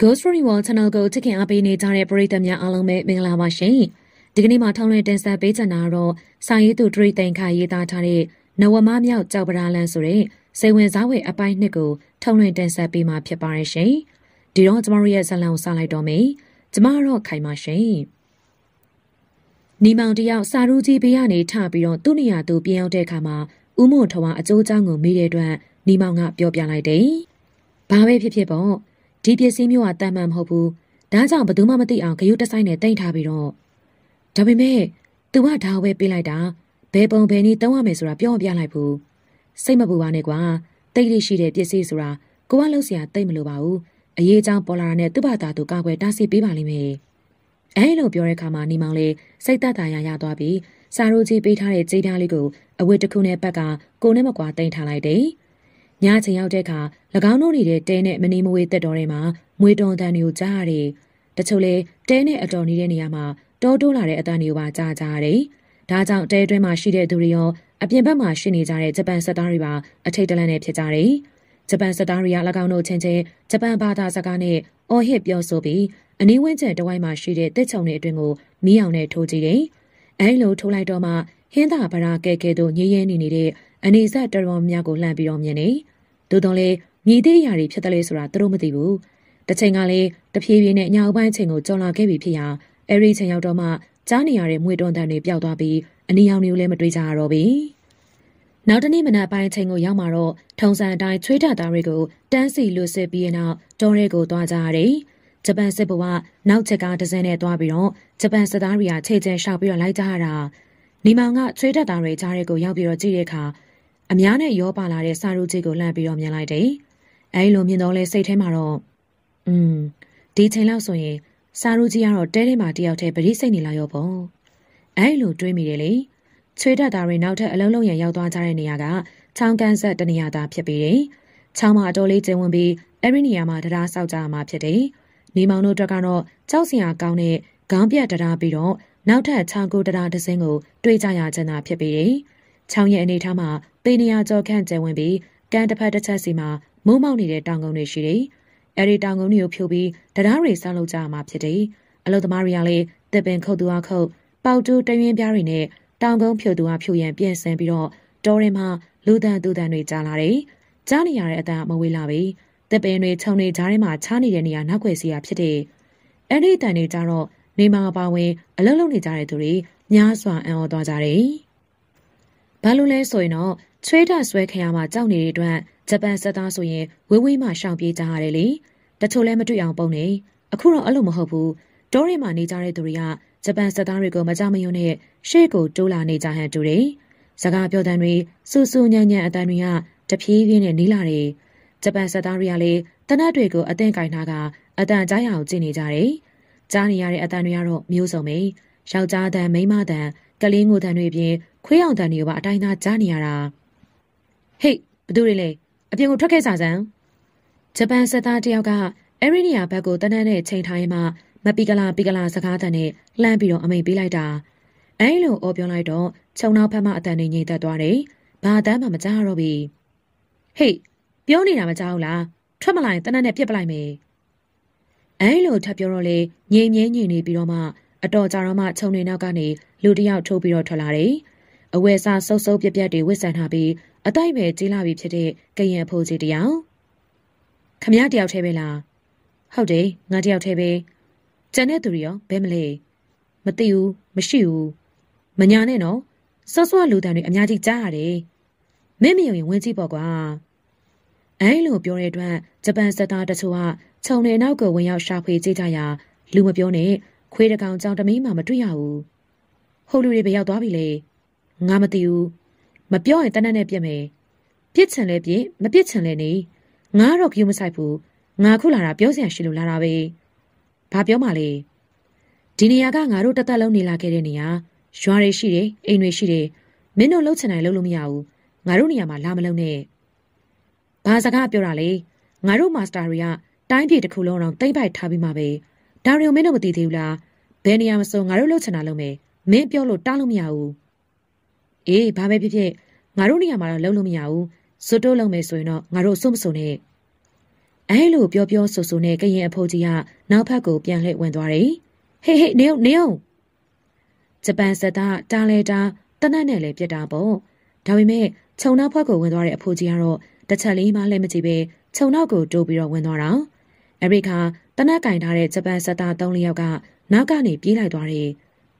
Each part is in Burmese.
Ghost Story World Channel ကိုချစ်ခင်အားပေးနေကြတဲ့ပရိသတ်များအားလုံးပဲမင်္ဂလာပါရှင်။ဒီကနေ့မှာထောင်းလွှင့်တင်ဆက်ပေးချင်တာကတော့စာရေးသူဒရိတန်ခါရေးသားထားတဲ့နဝမမြောက်ကြောက်ပရာလန်ဆိုတဲ့စေဝင်စားဝယ်အပိုင်းနှစ်ကိုထောင်းလွှင့်တင်ဆက်ပေးမှာဖြစ်ပါရဲ့ရှင်။ဒီတော့ကျမတို့ရဲ့ဇာတ်လမ်းကိုစလိုက်တော့မယ်။ကျမကတော့ခိုင်ပါရှင်။နီမောင်တယောက်စာရူကြီးဘေးကနေထပြီးတော့သူ့နေရာသူပြင်ရောက်တဲ့အခါမှာဥမုံထွားအကျိုးအကြောင်းကိုမေးတဲ့အတွက်နီမောင်ကပြောပြလိုက်တယ်။ဘာပဲဖြစ်ဖြစ်ပေါ့။ဒီပစ္စည်းမျိုးဟာတန်မှန်မဟုတ်ဘူးဒါကြောင့်ဘယ်သူမှမသိအောင်ဂရုတစိုက်နဲ့တိတ်ထားပြီးတော့ဒါပေမဲ့သူကဒါဝယ်ပေးလိုက်တာဘယ်ပုံဘယ်နည်းသုံးရမယ်ဆိုတာပြောမပြလိုက်ဘူးစိတ်မပူပါနဲ့ကွာတိတ်တိရှိတဲ့ပစ္စည်းဆိုတာကိုကလောက်စရာတိတ်မလိုပါဘူးအရေးအကြောင်းပေါ်လာတာနဲ့သူ့ဘာသာသူကာကွယ်တားဆီးပေးပါလိမ့်မယ်အဲလိုပြောတဲ့အခါမှာနေမောင်လေးစိတ်သက်သာရရသွားပြီးစာရိုးကြီးပေးထားတဲ့ကြေးပြားလေးကိုအဝတ်တစ်ခုနဲ့ဘက်ကကိုနဲ့မကွာတင်ထားလိုက်တယ်။ညချိန်ရောက်တဲ့အခါ၎င်းတို့နေတဲ့တဲနဲ့မနေမဝေးတက်တော်ထဲမှာမွေတော်တန်တွေကိုကြားရတယ်။တချို့လဲတဲနဲ့အတော်နေတဲ့နေရာမှာတောတိုးလာတဲ့အတန်တွေကိုပါကြားကြရတယ်။ဒါကြောင့်တဲအတွင်းမှာရှိတဲ့သူတွေရောအပြင်ဘက်မှာရှိနေကြတဲ့ဂျပန်စစ်သားတွေပါအထိတ်တလန့်နဲ့ဖြစ်ကြတယ်။ဂျပန်စစ်သားတွေက၎င်းတို့ချင်းချင်းဂျပန်ဘာသာစကားနဲ့အော်ဟစ်ပြောဆိုပြီးအနီးဝန်းကျင်တဝိုင်းမှာရှိတဲ့တစ်ချုံတွေအတွင်ကိုမီးအောင်နဲ့ထိုးကြည့်တယ်။အဲဒီလိုထိုးလိုက်တော့မှဟင်းသာဗရာကဲကဲတို့ညည်ရဲနေနေတဲ့အနေစတော်တော်များကိုလှမ်းပြီးတော့မြင်နေသို့တော်လည်းမြည်သေးရာတွေဖြစ်တယ်လေဆိုတာသူတို့မသိဘူးတချိန်ကလည်းတဖြည်းဖြည်းနဲ့ညောင်ပိုင်းချိန်ကိုကြော်လာခဲ့ပြီဖြစ်ရာအဲဒီချိန်ရောက်တော့မှကြားနေရတဲ့မှွေတွန်တန်တွေပျောက်သွားပြီးအနီရောင်တွေကိုလည်းမတွေ့ကြရတော့ဘူးနောက်တနေ့မနက်ပိုင်းချိန်ကိုရောက်မှာတော့ထုံစံအတိုင်းချွေးထသားတွေကိုတန်းစီလွတ်စစ်ပြီးနောက်တောရဲကိုသွားကြရတယ်။ဂျပန်စစ်ဘုကနောက်ချက်ကဒဇင်နဲ့သွားပြီးတော့ဂျပန်စစ်သားတွေကခြေကျဲရှောက်ပြီးတော့လိုက်ကြရတာ။နီမောင်ကချွေးထသားတွေကြားရဲကိုရောက်ပြီးတော့ကြည့်တဲ့အခါအများနဲ့ရောပါလာတဲ့စာရုပ်ကြီးကိုလှမ်းပြီးတော့မြင်လိုက်တယ်။အဲဒီလိုမြင်တော့လဲစိတ်ထဲမှာတော့อืมဒီချိန်လောက်ဆိုရင်စာရုပ်ကြီးကတော့တဲထဲမှာတယောက်တည်းပရိစိတ်နေလာရောပေါ့။အဲဒီလိုတွေးမိတယ်လေ။ချွေးတက်သားတွေနောက်ထပ်အလုံးလုံးရန်ရောက်သွားကြတဲ့နေရာကချောင်းကန်ဆက်တနေရာသာဖြစ်ပြီးတယ်။ချောင်းမှာအတော်လေးကျဉ်ဝင်ပြီးအဲဒီနေရာမှာတရားဆောက်ကြရမှာဖြစ်တယ်။နေမောင်တို့အတွက်ကတော့ကြောက်စရာကောင်းတဲ့ခေါင်းပြတ်တရားပြီးတော့နောက်ထပ်ချောင်းကိုတရားတစ်စင်းကိုတွေးကြရချင်တာဖြစ်ပြီးတယ်။ချောင်းရဲ့အနေထားမှာသေနေရကြောခန့်ကျယ်ဝင်ပြီးကမ်းတစ်ဖက်တစ်ချက်စီမှာမုံမောက်နေတဲ့တောင်ကုန်းတွေရှိတယ်။အဲဒီတောင်ကုန်းတွေကိုဖြိုပြီးတရားတွေဆောက်လုပ်ကြရမှာဖြစ်တယ်။အလုသမားတွေကလည်းတစ်ပင်ခုတ်သူအားခုတ်ပေါတူတရွင်းပြားတွေနဲ့တောင်ကုန်းဖြိုသူအားဖြိုရန်ပြင်ဆင်ပြီးတော့တောထဲမှာလူတန်တူတန်တွေကြာလာတယ်။ကြားနေရတဲ့အတန်မဝေးလာပြီ။တစ်ပင်တွေခြုံတွေကြားထဲမှာချားနေတဲ့နေရာနောက်ွယ်စီရဖြစ်တယ်။အဲဒီအတန်တွေကြတော့နေမှာပါဝင်အလုလုံနေကြတဲ့သူတွေညားစွာအံ့ဩသွားကြတယ်။ဘာလို့လဲဆိုရင်တော့ချွေးထဆွဲခံရမှာကြောက်နေတဲ့အတွက်ဂျပန်စစ်သားဆိုရင်ဝေးဝေးမှရှောင်ပြေးကြရတယ်လေတချို့လည်းမတွေ့အောင်ပုံနေအခုတော့အဲ့လိုမဟုတ်ဘူးတောတွေမှာနေကြတဲ့သူတွေကဂျပန်စစ်သားတွေကိုမကြမယုံနဲ့ရှေ့ကိုတိုးလာနေကြဟန်တူတယ်စကားပြောတဲ့တွေစူစူညံ့ညံ့အတန်တွေကတပြေးပြေးနဲ့နီးလာတယ်ဂျပန်စစ်သားတွေကလည်းတနတ်တွေကိုအသင့်ကင်ထားကအတန်ကြားရအောင်ကြည့်နေကြတယ်ကြားနေရတဲ့အတန်တွေကတော့မျိုးစုံပဲယောက်ျားတန်မိန်းမတန်ကလေးငိုတန်တွေအပြင် ခွေးအောင်တန်တွေကိုပါအတိုင်းသားကြားနေရတာဟေ့ဘသူတွေလဲအပြင်ကိုထွက်ခဲ့စားစမ်းဂျပန်စစ်သားတယောက်ကအဲ့ဒီနေရာဘက်ကိုတနန်းနဲ့ချိန်ထားရင်မှ မပီကလာပီကလာစကားတန်နဲ့လှမ်းပြီးတော့အမိန်ပေးလိုက်တာအဲလိုအော်ပြောလိုက်တော့ခြုံနောက်ဖက်မှအတန်နေငိမ့်သက်သွားတယ်ဘာတမ်းမှမကြားတော့ဘူးဟေ့ပြောနေတာမကြားဘူးလားထွက်မလာရင်တနတ်နဲ့ပြစ်ပလိုက်မယ်အဲလိုထပ်ပြောတော့လေငြိမ်ငြိမ်ငြိမ်နေပြီးတော့မှအတော်ကြာတော့မှခြုံနေနောက်ကနေလူတယောက်ထိုးပြီးတော့ထွက်လာတယ်အဝယ်စားဆုပ်ဆုပ်ပြက်ပြက်တွေဝစ်ဆန်ထားပြီးအတိုက်ပဲကြီးလာပြီဖြစ်တဲ့ကရင်အဖိုးကြီးတယောက်ခမရတယောက်တည်းပဲလားဟုတ်တယ်ငါတယောက်တည်းပဲကျန်တဲ့သူတွေရောဘယ်မလဲမသိဘူးမရှိဘူးမညာနဲ့နော်ဆော့ဆော့လူတန်တွေအများကြီးကြားရတယ်မင်းမယုံရင်ဝင်ကြည့်ပေါ့ကွာအဲလိုပြောတဲ့အတွက်ဂျပန်စစ်သားတချို့ကခြုံနေနောက်ကိုဝင်ရောက်ရှာဖွေကြည့်ကြရာလူမပြောနဲ့ခွေးတကောင်ကြောင်တမင်းမှမတွေ့ရဘူးဟိုလူတွေဘယ်ရောက်သွားပြီလဲငါမသိဘူးမပြောရင်တနက်နဲ့ပြက်မယ်ပြစ်ချင်လဲပြစ်မပြစ်ချင်လဲနေငါတော့ဂယုမဆိုင်ဘူးငါခုလာတာပြောစရာရှိလို့လာတာပဲဘာပြောမှလဲဒီနေရာကငါတို့တသက်လုံးနေလာခဲ့တဲ့နေရာရွာတွေရှိတယ်အိမ်တွေရှိတယ်မင်းတို့လှုပ်ချင်တိုင်းလှုပ်လို့မရဘူးငါတို့နေရာမှာလာမလုံနဲ့ဘာစကားပြောတာလဲငါတို့မာစတာတွေကတိုင်းပြည်တစ်ခုလုံးအောင်တိမ့်ပိုက်ထားပြီးမှပဲဒါရီယိုမင်းတို့မသိသေးဘူးလားဘယ်နေရာမစုံငါတို့လှုပ်ချင်တာလုပ်မယ်မင်းပြောလို့တားလို့မရဘူးအေးဘာပဲဖြစ်ဖြစ်ငါတို့နေရာမှာတော့လုံးလို့မရဘူးဇွတ်တိုးလုံးမယ်ဆိုရင်တော့ငါတို့အဆုံမဆုံနဲ့အဲလိုပြောပြောဆိုဆိုနဲ့ကရင်အဖိုးကြီးကနောက်ဖက်ကိုပြန်လှည့်ဝင်သွားတယ်ဟေးဟေးနေုံနေုံဂျပန်စစ်သားတားလဲတားတနတ်နဲ့လည်းပြက်တာပေါ့ဒါပေမဲ့ခြုံနောက်ဘက်ကိုဝင်သွားတဲ့အဖိုးကြီးကတော့တစ်ချက်လေးမှလည်းမကြည့်ပဲခြုံနောက်ကိုတိုးပြီးတော့ဝင်သွားတာအဲဒီခါတနတ်ကင်ထားတဲ့ဂျပန်စစ်သား၃လယောက်ကနောက်ကနေပြေးလိုက်သွားတယ်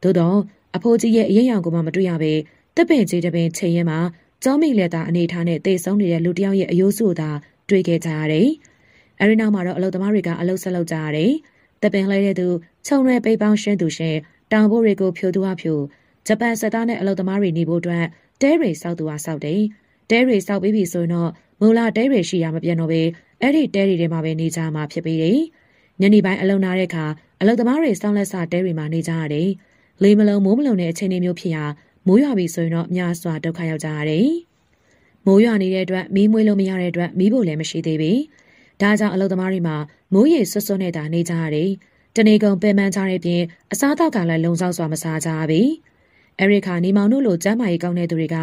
သို့တော့အဖိုးကြီးရဲ့အရေးရောင်ကိုမှမတွေ့ရပဲတပည့်ကြီးတပည့်ချိန်ရဲမှာကျောင်းမိလက်သားအနေထားနဲ့တိတ်ဆုံးနေတဲ့လူတယောက်ရဲ့အယိုးစုသာတွေ့ခဲ့ကြရတယ်။အဲဒီနောက်မှာတော့အလုသမားတွေကအလုဆက်လုပ်ကြရတယ်။တပင်လှဲတဲ့သူခြုံရဲပိတ်ပေါင်းရှင်းသူရှင်တောင်ဘိုးတွေကိုဖြိုသူအဖြိုဂျပန်စစ်သားနဲ့အလုသမားတွေနေဖို့အတွက်တဲတွေစောက်သူအားစောက်တယ်။တဲတွေစောက်ပြီးပြီဆိုရင်တော့မူလာတဲတွေရှိရမပြန်တော့ပဲအဲ့ဒီတဲတွေထဲမှာပဲနေကြမှာဖြစ်ပြီးတယ်။ညနေပိုင်းအလုံနာတဲ့အခါအလုသမားတွေစောင့်လက်စတဲတွေမှာနေကြရတယ်။လေမလုံးမိုးမလုံးတဲ့အချိန်မျိုးဖြစ်ရာမိုးရွာပြီဆိုရင်တော့များစွာဒုက္ခရောက်ကြရတယ်။မိုးရွာနေတဲ့အတွက်မီးမွေးလို့မရတဲ့အတွက်မီးဖို့လည်းမရှိသေးပေ။ဒါကြောင့်အလုပ်သမားတွေမှာမိုးရေဆွဆွနဲ့တာနေကြရတယ်။တနေကုန်ပင်ပန်းကြတဲ့ပြင်အစားအသောက်ကလည်းလုံလောက်စွာမစားကြပြီ။အဲဒီခါနေမောင်တို့လိုကျမ်းမာရေးကောင်းတဲ့သူတွေက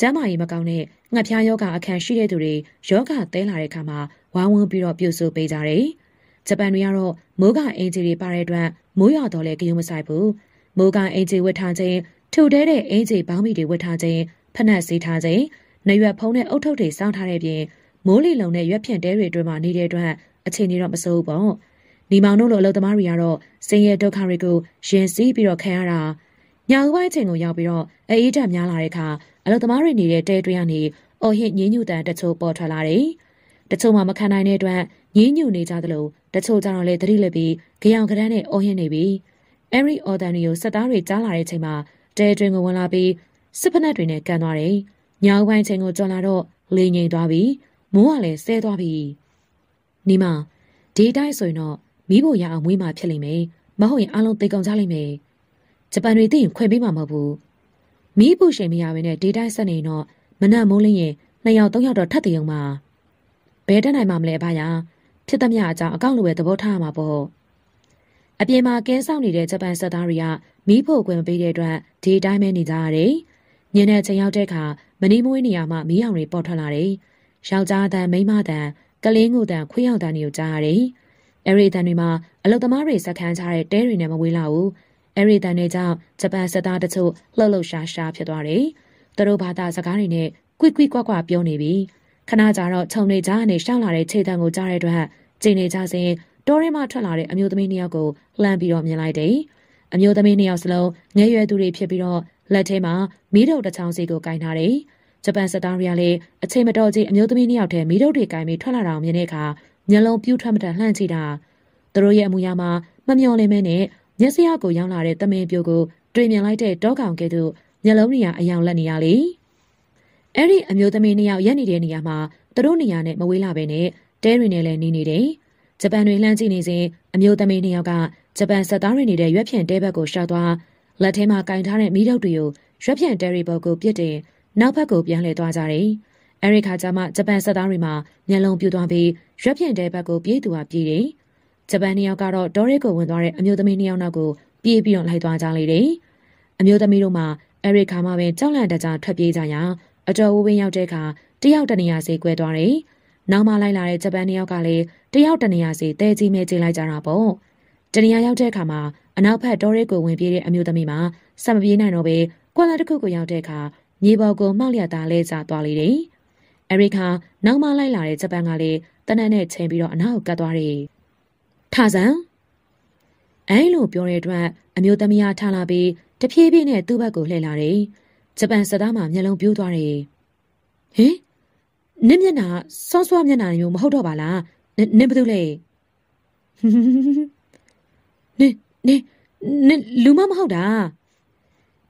ကျမ်းမာရေးမကောင်းတဲ့ငှက်ဖျားယောဂအခန်းရှိတဲ့သူတွေယောဂသဲလာတဲ့ခါမှာဝါဝန်းပြီးတော့ပြုတ်ဆိုးပေးကြတယ်။ဂျပန်တွေကတော့မိုးကအင်ဂျီတွေပါတဲ့အတွက်မိုးရွာတော့လဲဂယုံမဆိုင်ဘူး။မိုးကအင်ဂျီဝတ်ထားခြင်းချိုတဲတဲ့အင်းကြီးပေါင်းမိတွေဝတ်ထားခြင်းဖနက်စေးထားခြင်းနရွက်ဖုံးတဲ့အုတ်ထုပ်တွေစောင့်ထားတဲ့ပြင်မိုးလေလုံနဲ့ရွက်ဖြန့်တဲတွေအတွင်းမှာနေတဲ့အတွက်အခြေအနေတော့မဆိုးဘူးပေါ့ဒီမောင်တို့လိုအလုပ်သမားတွေကတော့ဆင်းရဲဒုက္ခတွေကိုရင်စီးပြီးတော့ခံရတာညဦးပိုင်းအချိန်ကိုရောက်ပြီးတော့အေးဓာတ်များလာတဲ့အခါအလုပ်သမားတွေနေတဲ့တဲတွင်းကနေအော်ဟစ်ညင်းညူတန်တချို့ပေါ်ထွက်လာတယ်။တချို့မှမခံနိုင်တဲ့အတွက်ညင်းညူနေကြသလိုတချို့ကျတော့လည်းသတိလစ်ပြီးကြောင်ကရမ်းနဲ့အော်ဟစ်နေပြီးအဲဒီအော်တန်တွေကိုစက်သားတွေကြားလာတဲ့အချိန်မှာတဲတွင်ကိုဝင်လာပြီးစစ်ဖက်နှက်တွေနဲ့ကန်သွားတယ်။ညောင်ပိုင်းချိန်ကိုကြော်လာတော့လေငိမ်သွားပြီးမိုးကလည်းဆဲသွားပြီးနီမဒီတိုင်းဆိုရင်တော့မီးဖို့ရအောင်မွေးမှဖြစ်လိမ့်မယ်။မဟုတ်ရင်အလုံးသိကောင်ကြလိမ့်မယ်။ဂျပန်တွေသိရင်ခွဲပေးမှာမဟုတ်ဘူး။မီးဖို့ရှိန်မရဘဲနဲ့ဒီတိုင်းဆက်နေရင်တော့မနက်မိုးလင်းရင်နှစ်ယောက်သုံးယောက်တော့ထပ်တည်အောင်မှာ။ဘယ်တက်နိုင်မှာမလဲဘာယာဖြစ်သမျှအကြောင်းအကောင့်လိုပဲသဘောထားရမှာပေါ့။အပြင်မှာကင်းဆောင်နေတဲ့ဂျပန်စစ်သားတွေကမီးဖို့ခွင့်မပေးတဲ့အတွက်ဒီအတိုင်းပဲနေကြရတယ်။ညနေချိန်ရောက်တဲ့အခါမနီးမွေးနေရာမှာမီးအောင်တွေပေါ်ထွက်လာတယ်။ယောက်ျားအတန်မိန်းမအတန်ကလင်းကိုတန်ခွေးရောက်တန်တွေကိုကြားရတယ်။အဲဒီအတန်တွေမှာအလုသမားတွေစက်ခန်းချတဲ့တဲတွေနဲ့မဝေးလာဘူး။အဲဒီအတန်တွေကြောင့်ဂျပန်စစ်သားတချို့လှုပ်လှုပ်ရှားရှားဖြစ်သွားတယ်။သူတို့ဘာသာစကားတွေနဲ့ကွိကွိကွက်ကွက်ပြောနေပြီ။ခဏကြာတော့ခြုံနေကြကနေရှောက်လာတဲ့ခြေတံကိုကြားတဲ့အတွက်ကျင်းနေကြစဉ်တောထဲမှာထွက်လာတဲ့အမျိုးသမီးနှစ်ယောက်ကိုလှမ်းပြီးတော့မြင်လိုက်တယ်။အမျိုးသမီးနှစ်ယောက်စလုံးငယ်ရွယ်သူတွေဖြစ်ပြီးတော့လက်ထဲမှာမီးတုပ်တစ်ချောင်းစီကိုကင်ထားတယ်။ဂျပန်စစ်သားတွေကလည်းအချိန်မတော်ကြီးအမျိုးသမီးနှစ်ယောက်ထဲမီးတုပ်တွေကင်ပြီးထွက်လာတာကိုမြင်တဲ့အခါမျက်လုံးပြူးထွက်မတတ်လှန့်ကြည့်တာသူတို့ရဲ့အမူအရာမှာမမျော်လင့်မဲနဲ့မျက်စိအကိုရောက်လာတဲ့တမင်ပြိုကိုတွေ့မြင်လိုက်တဲ့တောကောင်ကဲ့သို့မျက်လုံးနေရာအယောင်လက်နေရလေ။အဲ့ဒီအမျိုးသမီးနှစ်ယောက်ရက်နေတဲ့နေရာမှာသူတို့နေရာနဲ့မဝေးလာပဲနဲ့တဲတွေနဲ့လည်းနေနေတယ်။ဂျပန်တွေလှမ်းကြည့်နေစဉ်အမျိုးသမီးနှစ်ယောက်ကဂျပန်စစ်သားတွေနေတဲ့ရွက်ဖြန့်တဲဘက်ကိုရှောက်သွားလက်ထဲမှာကင်ထားတဲ့မီးတုပ်တွေကိုရွက်ဖြန့်တဲရီပေါ်ကိုပြစ်တင်နောက်ဘက်ကိုပြန်လှည့်သွားကြတယ်။အဲဒီခါကျမှဂျပန်စစ်သားတွေမှာမျက်လုံးပြူသွားပြီးရွက်ဖြန့်တဲဘက်ကိုပြေးသူဟာပြေးတယ်။ဂျပန်နှစ်ယောက်ကတော့ဒေါ်ရစ်ကိုဝင်သွားတဲ့အမျိုးသမီးနှစ်ယောက်နောက်ကိုပြေးပြီးတော့လိုက်သွားကြလေတယ်။အမျိုးသမီးတို့မှာအဲဒီခါမှပဲကြောက်လန့်တကြားထွက်ပြေးကြရာအတော်ဝဝင်းရောက်တဲ့အခါတယောက်တနေရာစေကွဲသွားတယ်။နောက်မှလိုက်လာတဲ့ဂျပန်နှစ်ယောက်ကလည်းတယောက်တနေရာစီတဲကြီးမဲကျင်းလိုက်ကြတာပေါ့တနေရာရောက်တဲ့အခါမှာအနောက်ဘက်တောရဲကိုဝင်ပြေးတဲ့အမျိုးသမီးမှာဆက်မပြေးနိုင်တော့ဘဲကွာလာတစ်ခုကိုရောက်တဲ့အခါမြေပေါ်ကိုမှောက်လျက်သားလဲကျသွားလေတယ်။အမေရိကန်နောက်မှလိုက်လာတဲ့ဂျပန်ကလည်းတနက်နဲ့ချိန်ပြီးတော့အနောက်ကိုကတ်သွားတယ်။ထာဇန်အဲလိုပြောတဲ့အတွက်အမျိုးသမီးအားထားလာပြီးတဖြည်းဖြည်းနဲ့သူ့ဘက်ကိုလှည့်လာတယ်။ဂျပန်စစ်သားမှမျက်လုံးပြိုးသွားတယ်။ဟင်နင့်မျက်နှာဆော့ဆော့မျက်နှာမျိုးမဟုတ်တော့ပါလား။နင့်ဘာလုပ်လဲ။နင်နင်လူမမဟုတ်တာ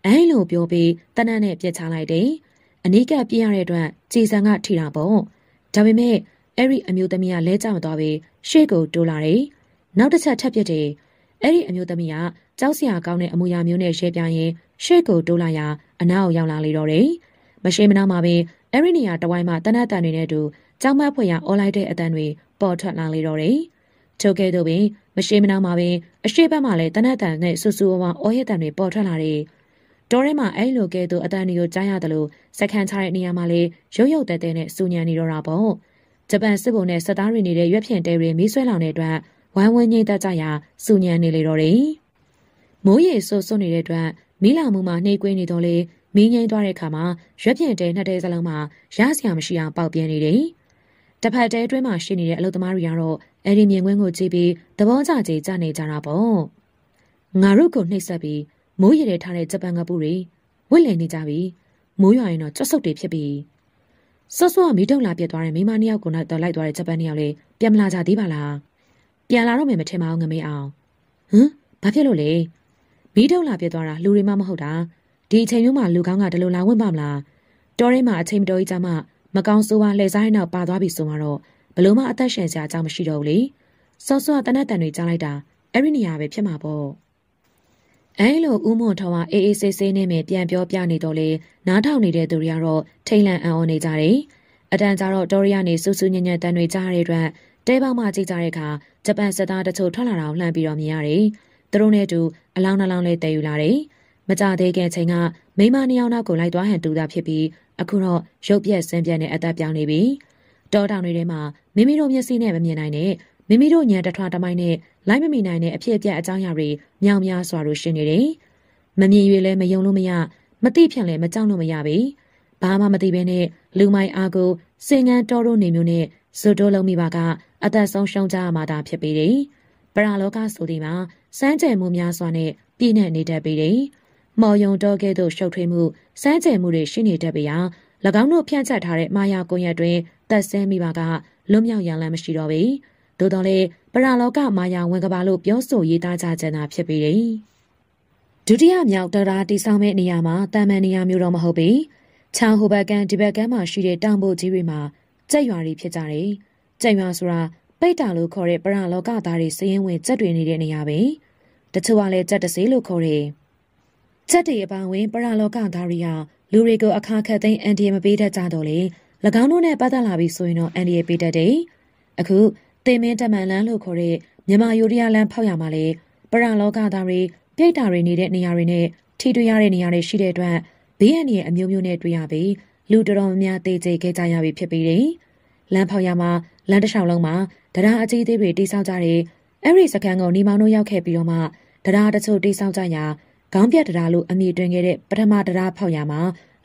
အဲလိုပြောပြီးတနတ်နဲ့ပြစ်ချလိုက်တယ်အနိကပြင်းရတဲ့အတွက်ကြည်စံကထိတာပေါ့ဒါပေမဲ့အဲ့ဒီအမျိုးသမီးကလဲကျမသွားပြီးရှေ့ကိုတိုးလာတယ်နောက်တစ်ချက်ထပ်ပြစ်တယ်အဲ့ဒီအမျိုးသမီးကကြောက်စရာကောင်းတဲ့အမူအရာမျိုးနဲ့ရဲပြရင်ရှေ့ကိုတိုးလာရာအနားကိုရောက်လာလေတော့တယ်မရှိမနာမှာပဲအဲ့ဒီနေရာတဝိုင်းမှာတနတ်တန်တွေနဲ့တူကြောက်မဖွယ်ရာအွန်လိုင်းတဲ့အတန်တွေပေါ်ထွက်လာလေတော့တယ်ထို့ကဲ့သို့ပင်မရှိမနာမှာပဲအရှိတ်ဘက်မှာလည်းတနတ်တန်နဲ့ဆူဆူဝဝအော်ရတန်တွေပေါ်ထွက်လာတယ်။တော်ရဲမှာအဲ့လိုကဲသူအတန်တွေကိုကြားရတယ်လို့စကန်ချတဲ့နေရာမှာလည်းရုပ်ရုပ်တဲတဲနဲ့စူညံနေတော့တာပေါ့။ဂျပန်စစ်ဘုံနဲ့စစ်သားတွေနေတဲ့ရွက်ဖြင့်တဲတွေမီးဆွဲလောင်တဲ့အတွက်ဝိုင်းဝန်းငိတ်တက်ကြရာစူညံနေလေတော့တယ်။မိုးရေဆူဆူနေတဲ့အတွက်မီးလောင်မှုမှာနှိမ့်ကွေးနေတော့လေမီးငိမ့်သွားတဲ့အခါမှာရွက်ဖြင့်တဲနှစ်တဲစလုံးမှာရစရာမရှိအောင်ပေါက်ပြဲနေတယ်။တဖက်တဲအတွင်းမှာရှိနေတဲ့အလုပ်သမားတွေကတော့အဲ့ဒီမြင်ကွင်းကိုကြည့်ပြီးသဘောကျကြေကြနေကြတာပေါ့ငါတို့ကိုနှိပ်စက်ပြီးမိုးရေတွေထားတဲ့ဂျပန်ကပူတွေဝစ်လည်နေကြပြီးမိုးရွာရင်တော့ကြွဆုပ်တွေဖြစ်ပြီးဆော့ဆော့မီးထုတ်လာပြက်သွားတဲ့မိမနှစ်ယောက်ကိုတော့လိုက်သွားတဲ့ဂျပန်နှစ်ယောက်လေးပြန်မလာကြသေးပါလားပြန်လာတော့မယ်မထင်ပါဘူးငမေးအောင်ဟမ်ဘာဖြစ်လို့လဲမီးထုတ်လာပြက်သွားတာလူတွေမှမဟုတ်တာဒီအချိန်မျိုးမှာလူကောင်းကဒီလိုလာ ဝင်ပါမလားတော်ရဲမှာအချိန်မတော်ကြီးကြမှာမကောင်းဆိုးဝါးလှည့်စားရနောက်ပါသွားပြီဆိုမှတော့ဘလို့မှအသက်ရှင်စရာအကြောင်းမရှိတော့ဘူးလေစောစောတနတ်တန်တွေကြားလိုက်တာအဲ့ဒီနေရာပဲဖြစ်မှာပေါ့အဲလိုဥမွန်ထောင်ကအေးအေးဆေးဆေးနဲ့ပဲပြန်ပြောပြနေတော့လေနားထောင်နေတဲ့သူတွေကတော့ထိတ်လန့်အံ့ဩနေကြတယ်အတန်ကြာတော့တော်ရီကနေစူးစူးညံ့ညံ့တန်တွေကြားရတဲ့အတွက်တဲပေါက်မှကြည့်ကြတဲ့အခါဂျပန်စစ်သားတချို့ထွက်လာတာကိုလှမ်းပြီးတော့မြင်ရတယ်သူတို့နဲ့တူအလောင်းနှလောင်းလေးတည်ယူလာတယ်မကြသေးခင်ချိန်ကမိမနှစ်ယောက်နောက်ကိုလိုက်သွားဟန်တူတာဖြစ်ပြီးအခုတော့ရုပ်ပြက်ဆင်းပြက်နဲ့အသက်ပြောင်းနေပြီတောတောင်တွေထဲမှာမိမိတို့မျက်စိနဲ့မမြင်နိုင်တဲ့မိမိတို့ညံတထွာတမိုင်းနဲ့လိုက်မမိနိုင်တဲ့အဖြစ်အပျက်အကြောင်းအရာတွေမြောင်များစွာလို့ရှင်းနေတယ်မမြင်ရလဲမယုံလို့မရမသိဖြစ်လဲမကြောက်လို့မရပြီဘာမှမသိဘဲနဲ့လူမိုင်းအားကိုစင်ငန်းတော်တို့နေမျိုးနဲ့ဇွတ်တိုးလုံးမိပါကအသက်ဆုံးရှုံးကြရမှာသာဖြစ်ပေတယ်ပရာလောကဆိုဒီမှာစမ်းကြယ်မှုများစွာနဲ့ပြည့်နှက်နေတတ်ပေတယ်မော်ယုံတော့ကဲ့သို့ရှုပ်ထွေးမှုစမ်းကြယ်မှုတွေရှိနေတတ်ပေရာ၎င်းတို့ဖြန့်ကျက်ထားတဲ့မာယာကွန်ရက်တွင်တက်ဆဲမိပါကလွတ်မြောက်ရန်လမ်းမရှိတော့ပေ။သို့တော်လည်းပရာလောကမာယာဝင်ကဘာလို့ပြောဆိုရေးသားကြကြတာဖြစ်ပေတယ်။ဒုတိယမြောက်တရာတိဆောင်မဲ့နေရာမှာတာမန်နေရာမျိုးတော့မဟုတ်ပေ။ချောင်းဟိုဘက်ကန်ဒီဘက်ကန်မှာရှိတဲ့တောင်ပိုကြီးတွေမှာကြက်ရွာတွေဖြစ်ကြတယ်။ကြက်ရွာဆိုတာပိတ်တာလို့ခေါ်တဲ့ပရာလောကသားတွေစည်ရင်ဝင်ကြက်တွေနေတဲ့နေရာပဲ။တချို့ကလည်းကြက်တစေးလို့ခေါ်တယ်။ချက်တရပါဝင်ပရာလောကသားရီဟာလူတွေကိုအခါခက်သိမ်းအန်ဒီမပေးတတ်ကြတော့လေ၎င်းတို့နဲ့ပတ်သက်လာပြီးဆိုရင်တော့အန်ဒီပေးတတ်တယ်။အခုတင်မင်းတမန်လန်းလို့ခေါ်တဲ့မြန်မာယိုဒယာလန်းဖောက်ရမှာလေပရာလောကသားရီပြိတ္တာတွေနေတဲ့နေရာတွေနဲ့ထိတွေ့ရတဲ့နေရာတွေရှိတဲ့အတွက်ဘေးအန္တရာယ်အမျိုးမျိုးနဲ့တွေ့ရပြီးလူတော်တော်များတေကျေခဲ့ကြရပြီဖြစ်ပြီးတယ်။လမ်းဖောက်ရမှာလမ်းတစ်လျှောက်လုံးမှာတရားအကြီးသေးတွေတိစောက်ကြတဲ့အဲဒီစကန်ကိုနေမောင်တို့ရောက်ခဲ့ပြီးတော့မှတရားတချို့တိစောက်ကြရာခေါင်းပြတ်တရားလို့အမည်တွင်ခဲ့တဲ့ပထမတရားဖောက်ရာမှာ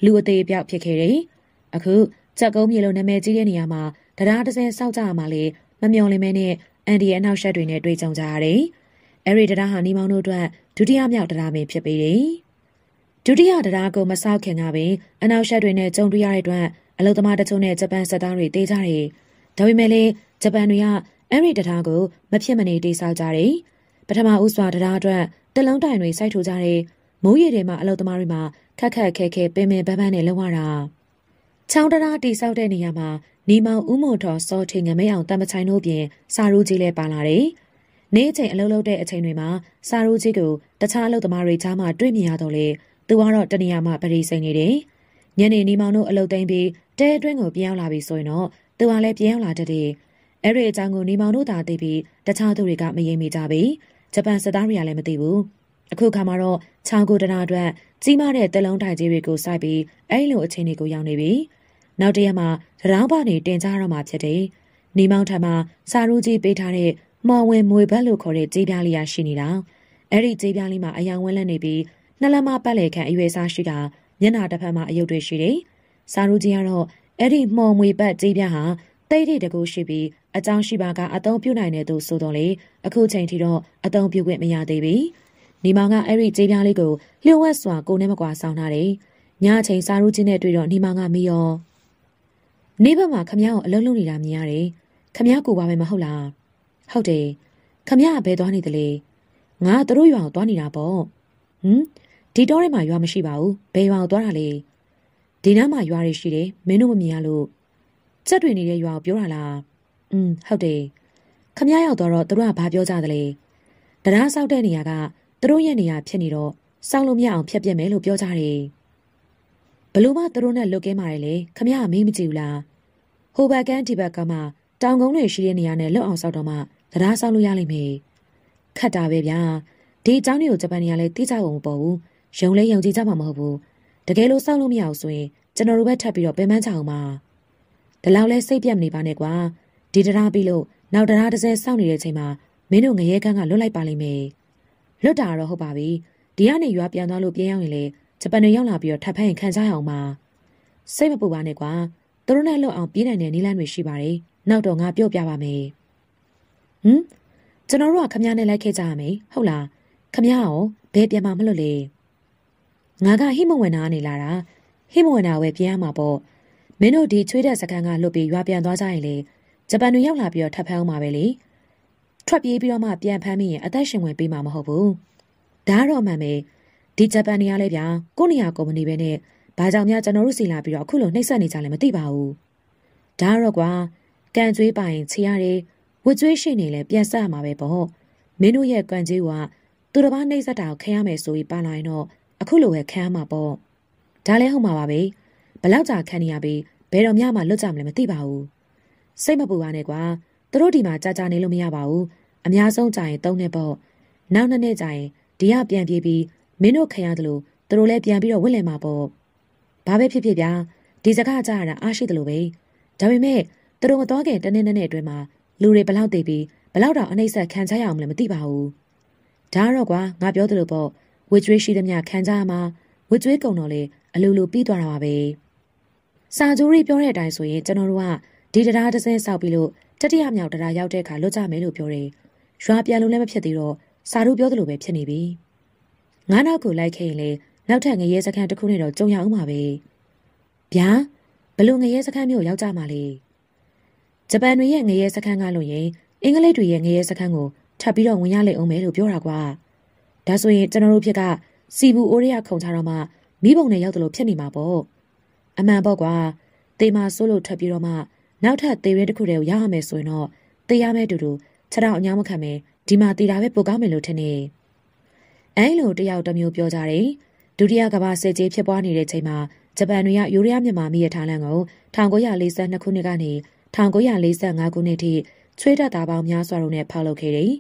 လူအသေးပြောက်ဖြစ်ခဲ့တယ်။အခုချက်ကုန်းမြေလုံးနာမည်ကြီးတဲ့နေရာမှာတရားတစ်စင်းစောက်ကြရမှာလေမမျော်လင့်မဲနဲ့အန်ဒီရဲ့အနောက်ရှက်တွေနဲ့တွေ့ကြုံကြရတယ်။အဲဒီတရားဟာနေမောင်တို့အတွက်ဒုတိယမြောက်တရားပင်ဖြစ်ပေတယ်။ဒုတိယတရားကိုမဆောက်ခင်ကပင်အနောက်ရှက်တွေနဲ့ကြုံတွေ့ရတဲ့အတွက်အလုသမားတချို့နဲ့ဂျပန်စစ်သားတွေတေးကြတယ်။ဒါပေမဲ့လည်းဂျပန်တွေကအဲဒီတရားကိုမဖြစ်မနေတိစောက်ကြတယ်။ပထမဦးစွာတရားအတွက်တလုံးတိုင်တွေစိုက်ထူကြတဲ့မိုးရေတွေမှာအလုပ်သမားတွေမှာခက်ခက်ခဲခဲပင်ပင်ပန်းပန်းနဲ့လုံရတာချောင်းတရာတိဆောက်တဲ့နေရာမှာနေမောင်ဦးမွန်တော်စောထေငမဲအောင်တမချိုင်တို့ပြင်စာရိုးကြီးလဲပါလာတယ်။နေ့အချိန်အလုပ်လုပ်တဲ့အချိန်တွေမှာစာရိုးကြီးကိုတခြားအလုပ်သမားတွေကြားမှာတွေ့မြင်ရတော့လေသူကတော့တနေရာမှာပရိစိန်နေတယ်။ညနေနေမောင်တို့အလုပ်သိမ်းပြီးတဲအတွင်းကိုပြန်ရောက်လာပြီဆိုရင်တော့သူကလည်းပြန်ရောက်လာတဲ့တဲ့အဲ့ဒီအကြောင်းကိုနေမောင်တို့သာသိပြီးတခြားသူတွေကမယိမ်မိကြဘူး။ဂျပန်စစ်သားတွေကလည်းမသိဘူးအခုခါမှာတော့ချောင်းကိုတနာအတွက်ကြီးမားတဲ့တလုံးထိုင်ကြီးတွေကိုစိုက်ပြီးအဲဒီလိုအခြေအနေကိုရောက်နေပြီနောက်တရက်မှာရောင်းပနေတင်ကြရတော့မှာဖြစ်တယ်နေမောင်းထံမှာစာရူးကြီးပေးထားတဲ့မော်ဝင်မွေဘက်လို့ခေါ်တဲ့ကြေးပြားလေးရရှိနေတာအဲ့ဒီကြေးပြားလေးမှာအယံဝင်းလက်နေပြီးနှလမပတ်လေခန့်အရွယ်စားရှိတာမျက်နာတစ်ဖက်မှာအယုတ်တွေရှိတယ်စာရူးကြီးကတော့အဲ့ဒီမော်မွေဘက်ကြေးပြားဟာတိတ်တိတ်တကူရှိပြီးအကြောင်းရှိပါကအသုံးပြုနိုင်တယ်သူဆိုတော့လေအခုချိန်ထိတော့အသုံးပြုခွင့်မရသေးပြီနေမောင်ကအဲ့ဒီကြေးပြားလေးကိုလျှို့ဝှက်စွာကိုနဲ့မကွာဆောင်ထားတယ်ညအချိန်စာရုချင်းနဲ့တွေ့တော့နေမောင်ကမေးရောနေဘက်မှာခမရကိုအလုံးလုံးနေတာမြင်ရတယ်ခမရကိုပါပဲမဟုတ်လားဟုတ်တယ်ခမရကဘယ်သွားနေသလဲငါတို့ရွာကိုသွားနေတာပေါ့ဟမ်ဒီတော့ထဲမှာရွာမရှိပါဘူးဘယ်ရွာကိုသွားတာလဲဒီနားမှာရွာတွေရှိတယ်မင်းတို့မမြင်ရလို့ချက်တွေနေတဲ့ရွာကိုပြောတာလားอืมဟုတ်တယ်ခမရရောက်တော့သူတို့ကဘာပြောကြသလဲတရားဆောက်တဲ့နေရာကသူတို့ရဲ့နေရာဖြစ်နေတော့စောင့်လို့မရအောင်ဖျက်ပြက်မယ်လို့ပြောကြတယ်ဘလို့မှသူတို့နဲ့လွတ်ကင်းပါတယ်လေခမရမေးမကြည့်ဘူးလားဟိုဘက်ကန်းဒီဘက်ကမှတောင်ကုန်းတွေရှိတဲ့နေရာနဲ့လွတ်အောင်ဆောက်တော့မှတရားဆောက်လို့ရလိမ့်မယ်ခတ်တာပဲဗျာဒီအကြောင်းတွေကိုဂျပန်တွေကလည်းသိကြပုံမပေါ်ဘူးယုံလဲယုံကြည်ကြမှာမဟုတ်ဘူးတကယ်လို့စောက်လို့မရအောင်ဆိုရင်ကျွန်တော်တို့ပဲထပ်ပြီးတော့ပင်ပန်းချအောင်ပါဒါလောက်လဲစိတ်ပြတ်နေပါနဲ့ကွာဒီတရားပြီးလို့နောက်တရားတစ်စဲစောင့်နေတဲ့ချိန်မှာမင်းတို့ငရဲကန်းကလွတ်လိုက်ပါလိမ့်မယ်လွတ်တာတော့ဟုတ်ပါပြီဒီကနေရွာပြန်သွားလို့ပြင်ရောက်ရင်လေဂျပန်တွေရောက်လာပြီးတော့ထပ်ဖက်ရင်ခံစားရအောင်ပါစိတ်မပူပါနဲ့ကွာသူတို့နဲ့လွတ်အောင်ပြေးနိုင်တဲ့နည်းလမ်းတွေရှိပါတယ်နောက်တော့ငါပြော့ပြပါမယ်ဟမ်ကျွန်တော်တို့ကခမည်းနဲ့လိုက်ခဲ့ကြရမယ်ဟုတ်လားခမည်းရောဘယ်ပြန်မှမလွတ်လေငါကဟိမဝန္တာကနေလာတာဟိမဝန္တာပဲပြင်ရမှာပေါ့မင်းတို့ဒီချွေးတဲ့စကန်ကလွတ်ပြီးရွာပြန်သွားကြရင်လေဂျပန်တွေရောက်လာပြီးတော့ထပ်ဖမ်းအောင်ပါပဲလေထွက်ပြေးပြီးတော့မှပြန်ဖမ်းမိရင်အသက်ရှင်ဝင်ပေးမှာမဟုတ်ဘူးဒါတော့မှန်ပဲဒီဂျပန်တွေကလည်းဗျာကိုနေရာကုမ္ပဏီပဲနဲ့ဘာကြောင့်များကျွန်တော်တို့စီလာပြီးတော့အခုလိုနှိပ်စက်နေကြလဲမသိပါဘူးဒါတော့ကွာကန်ကျွေးပိုင်ချရတယ်ဝတ်ကျွေးရှိနေလဲပြန်ဆက်ရမှာပဲပေါ့မင်းတို့ရဲ့ကန်ကျွေးကသူတစ်ပါးနှိပ်စက်တာကိုခံရမယ်ဆိုပြီးပါလာရင်တော့အခုလိုပဲခံရမှာပေါ့ဒါလည်းဟုတ်မှာပါပဲဘလောက်ကြာခံနေရပြီးဘယ်တော့မှမလွတ်ကြမလဲမသိပါဘူးစိတ်မပူပါနဲ့ကွာသူတို့ဒီမှာကြာကြာနေလို့မရပါဘူးအများဆုံးကြာရင်၃နှစ်ပေါ့နောက်နှစ်နှစ်ကြာရင်ဒီကပြန်ပြေးပြီးမင်းတို့ခံရတယ်လို့သူတို့လည်းပြန်ပြီးတော့ဝင့်လည်မှာပေါ့ဘာပဲဖြစ်ဖြစ်ဗျာဒီစကားကြားရတာအားရှိတယ်လို့ပဲဒါပေမဲ့သူတို့မတော်ခင်တနေ့နဲ့အတွင်းမှာလူတွေဘလောက်တည်ပြီးဘလောက်တောင်အနှိမ့်ဆက်ခံကြရအောင်မလဲမသိပါဘူးဒါတော့ကွာငါပြောသလိုပေါ့ဝေကျွေးရှိသည်များခံကြရမှာဝေကျွေးကုံတော်လေအလိုလိုပြီးသွားတာပါပဲစာကျိုးရီပြောတဲ့အတိုင်းဆိုရင်ကျွန်တော်တို့ကဒီတရားတစ်စင်းဆောက်ပြီးလို့တတိယမြောက်တရားရောက်တဲ့အခါလွတ်ကြမယ်လို့ပြောတယ်။ရွာပြန်လို့လည်းမဖြစ်သေးတော့စာတို့ပြောသလိုပဲဖြစ်နေပြီ။ငါးနောက်ကိုလိုက်ခဲ့ရင်လေနောက်ထပ်ငရဲစခန်းတစ်ခုနဲ့တော့ကြုံရအောင်ပါပဲ။ဗျာဘလို့ငရဲစခန်းမျိုးရောက်ကြမှာလေ။ဂျပန်တွေရဲ့ငရဲစခန်းကလို့ရင်အင်္ဂလိပ်တွေရဲ့ငရဲစခန်းကိုထပ်ပြီးတော့ဝင်ရလိမ့်အောင်မယ်လို့ပြောတာကွာ။ဒါဆိုရင်ကျွန်တော်တို့ဖြစ်ကစီဘူးအိုရီယာခုံချတော့မှမိဘုံနဲ့ရောက်တယ်လို့ဖြစ်နေမှာပေါ့။အမှန်ပေါ့ကွာ။တေမာဆိုးလို့ထပ်ပြီးတော့မှနောက်ထပ်သေရဲတစ်ခုတည်းကိုရရမယ်ဆိုရင်တော့သေရမယ့်တူတူခြေထောက်အညာမခံမယ်ဒီမှာသေတာပဲပိုကောင်းမယ်လို့ထင်နေအဲလိုတယောက်တစ်မျိုးပြောကြတယ်ဒုတိယကမ္ဘာစစ်ကြီးဖြစ်ပွားနေတဲ့ချိန်မှာဂျပန်တွေကယူရီးယားမြန်မာမိရထားလန်ကို1942ခုနှစ်ကနေ1945ခုနှစ်ထိချွေးတက်သားပေါင်းများစွာတို့နဲ့ဖောက်လုပ်ခဲ့တယ်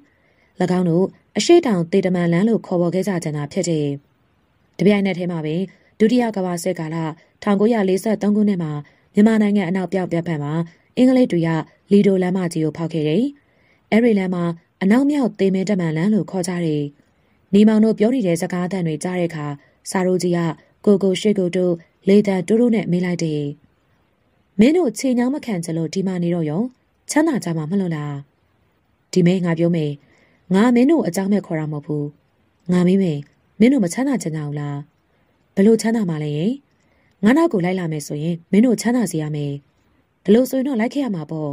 ။၎င်းတို့အရှိတောင်တေတမန်လန်းလို့ခေါ်ပေါ်ခဲ့ကြကြတာဖြစ်တယ်။တပြိုင်နက်တည်းမှာပဲဒုတိယကမ္ဘာစစ်ကာလ1943ခုနှစ်မှာမြန်မာနိုင်ငံအနောက်ပြောက်ပြက်ဘက်မှာအင်္ဂလိပ်တွေကလီဒိုလမ်းမကြီးကိုဖောက်ခဲ့တယ်။အဲဒီလမ်းမှာအနောက်မြောက်သေမင်းတမန်လမ်းလို့ခေါ်ကြတယ်။နေမောင်တို့ပြောနေတဲ့စကားသံတွေကြားတဲ့အခါစာရိုးကြီးကကိုကိုရှိကိုတို့လေတံတိုးတို့နဲ့မေးလိုက်တယ်။မင်းတို့ခြေညောင်းမခံချလို့ဒီမှာနေတော့ရောချမ်းသာကြမှာမလို့လား။ဒီမဲငါပြောမယ်။ငါမင်းတို့အကြောင်းမဲ့ခေါ်တာမဟုတ်ဘူး။ငါမင်းမယ်မင်းတို့မချမ်းသာချင်ကြဘူးလား။ဘလို့ချမ်းသာမှာလဲရင်။ငါနောက်ကိုလိုက်လာမယ်ဆိုရင်မင်းတို့ချမ်းသာစေရမယ်။ဒီလိုဆိုရင်တော့လိုက်ခဲ့ရမှာပေါ့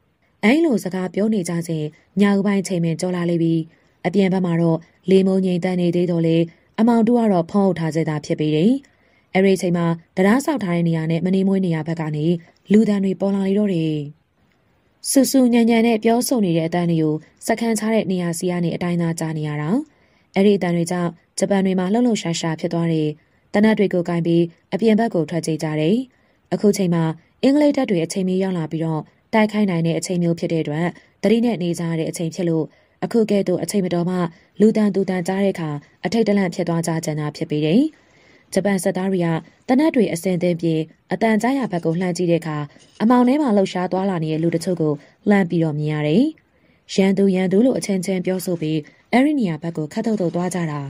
။အဲလိုစကားပြောနေကြစဉ်ညဦးပိုင်းချိန်မှကြော်လာလိမ့်ပြီးအပြင်ဘက်မှာတော့လေမုံငိမ့်တန်နေသေးတော်လေအမောင်တို့ကတော့ဖုံးအုပ်ထားစေတာဖြစ်ပေတယ်။အဲဒီချိန်မှာတရားဆောက်ထားတဲ့နေရာနဲ့မနေမွေးနေရာဘက်ကနေလူတန်းတွေပေါ်လာလေတော့တယ်။ဆူဆူညံညံနဲ့ပြောဆိုနေတဲ့အတန်းတွေကိုစက္ကန့်ချတဲ့နေရာစီကနေအတိုင်းသာကြားနေရတာ။အဲဒီအတန်းတွေကြောင့်ဂျပန်တွေမှာလှုပ်လှုပ်ရှားရှားဖြစ်သွားတဲ့တနတ်တွေကိုကင်ပြီးအပြင်ဘက်ကိုထွက်ကြကြတယ်။အခုချိန်မှာအင်္ဂလိပ်တပ်တွေအချိန်မီရောက်လာပြီးတော့တိုက်ခိုက်နိုင်တဲ့အချိန်မျိုးဖြစ်တဲ့အတွက်တတိနဲ့နေကြရတဲ့အချိန်ဖြစ်လို့အခုကဲ့သို့အချိန်မတော်မှလူတန်တူတန်ကြားတဲ့အခါအထိတ်တလန့်ဖြစ်သွားကြကြတာဖြစ်ပေတယ်။ဂျပန်စစ်သားတွေကတနတ်တွေအစင်သင်ပြီးအတန်ကြားရဘက်ကိုလှမ်းကြည့်တဲ့အခါအမောင်ထဲမှာလှုပ်ရှားသွားလာနေတဲ့လူတချို့ကိုလှမ်းပြီးတော့မြင်ရတယ်။ရန်သူရန်သူလို့အချင်းချင်းပြောဆိုပြီးအဲဒီနေရာဘက်ကိုခတ်ထုတ်ထုတ်သွားကြတာ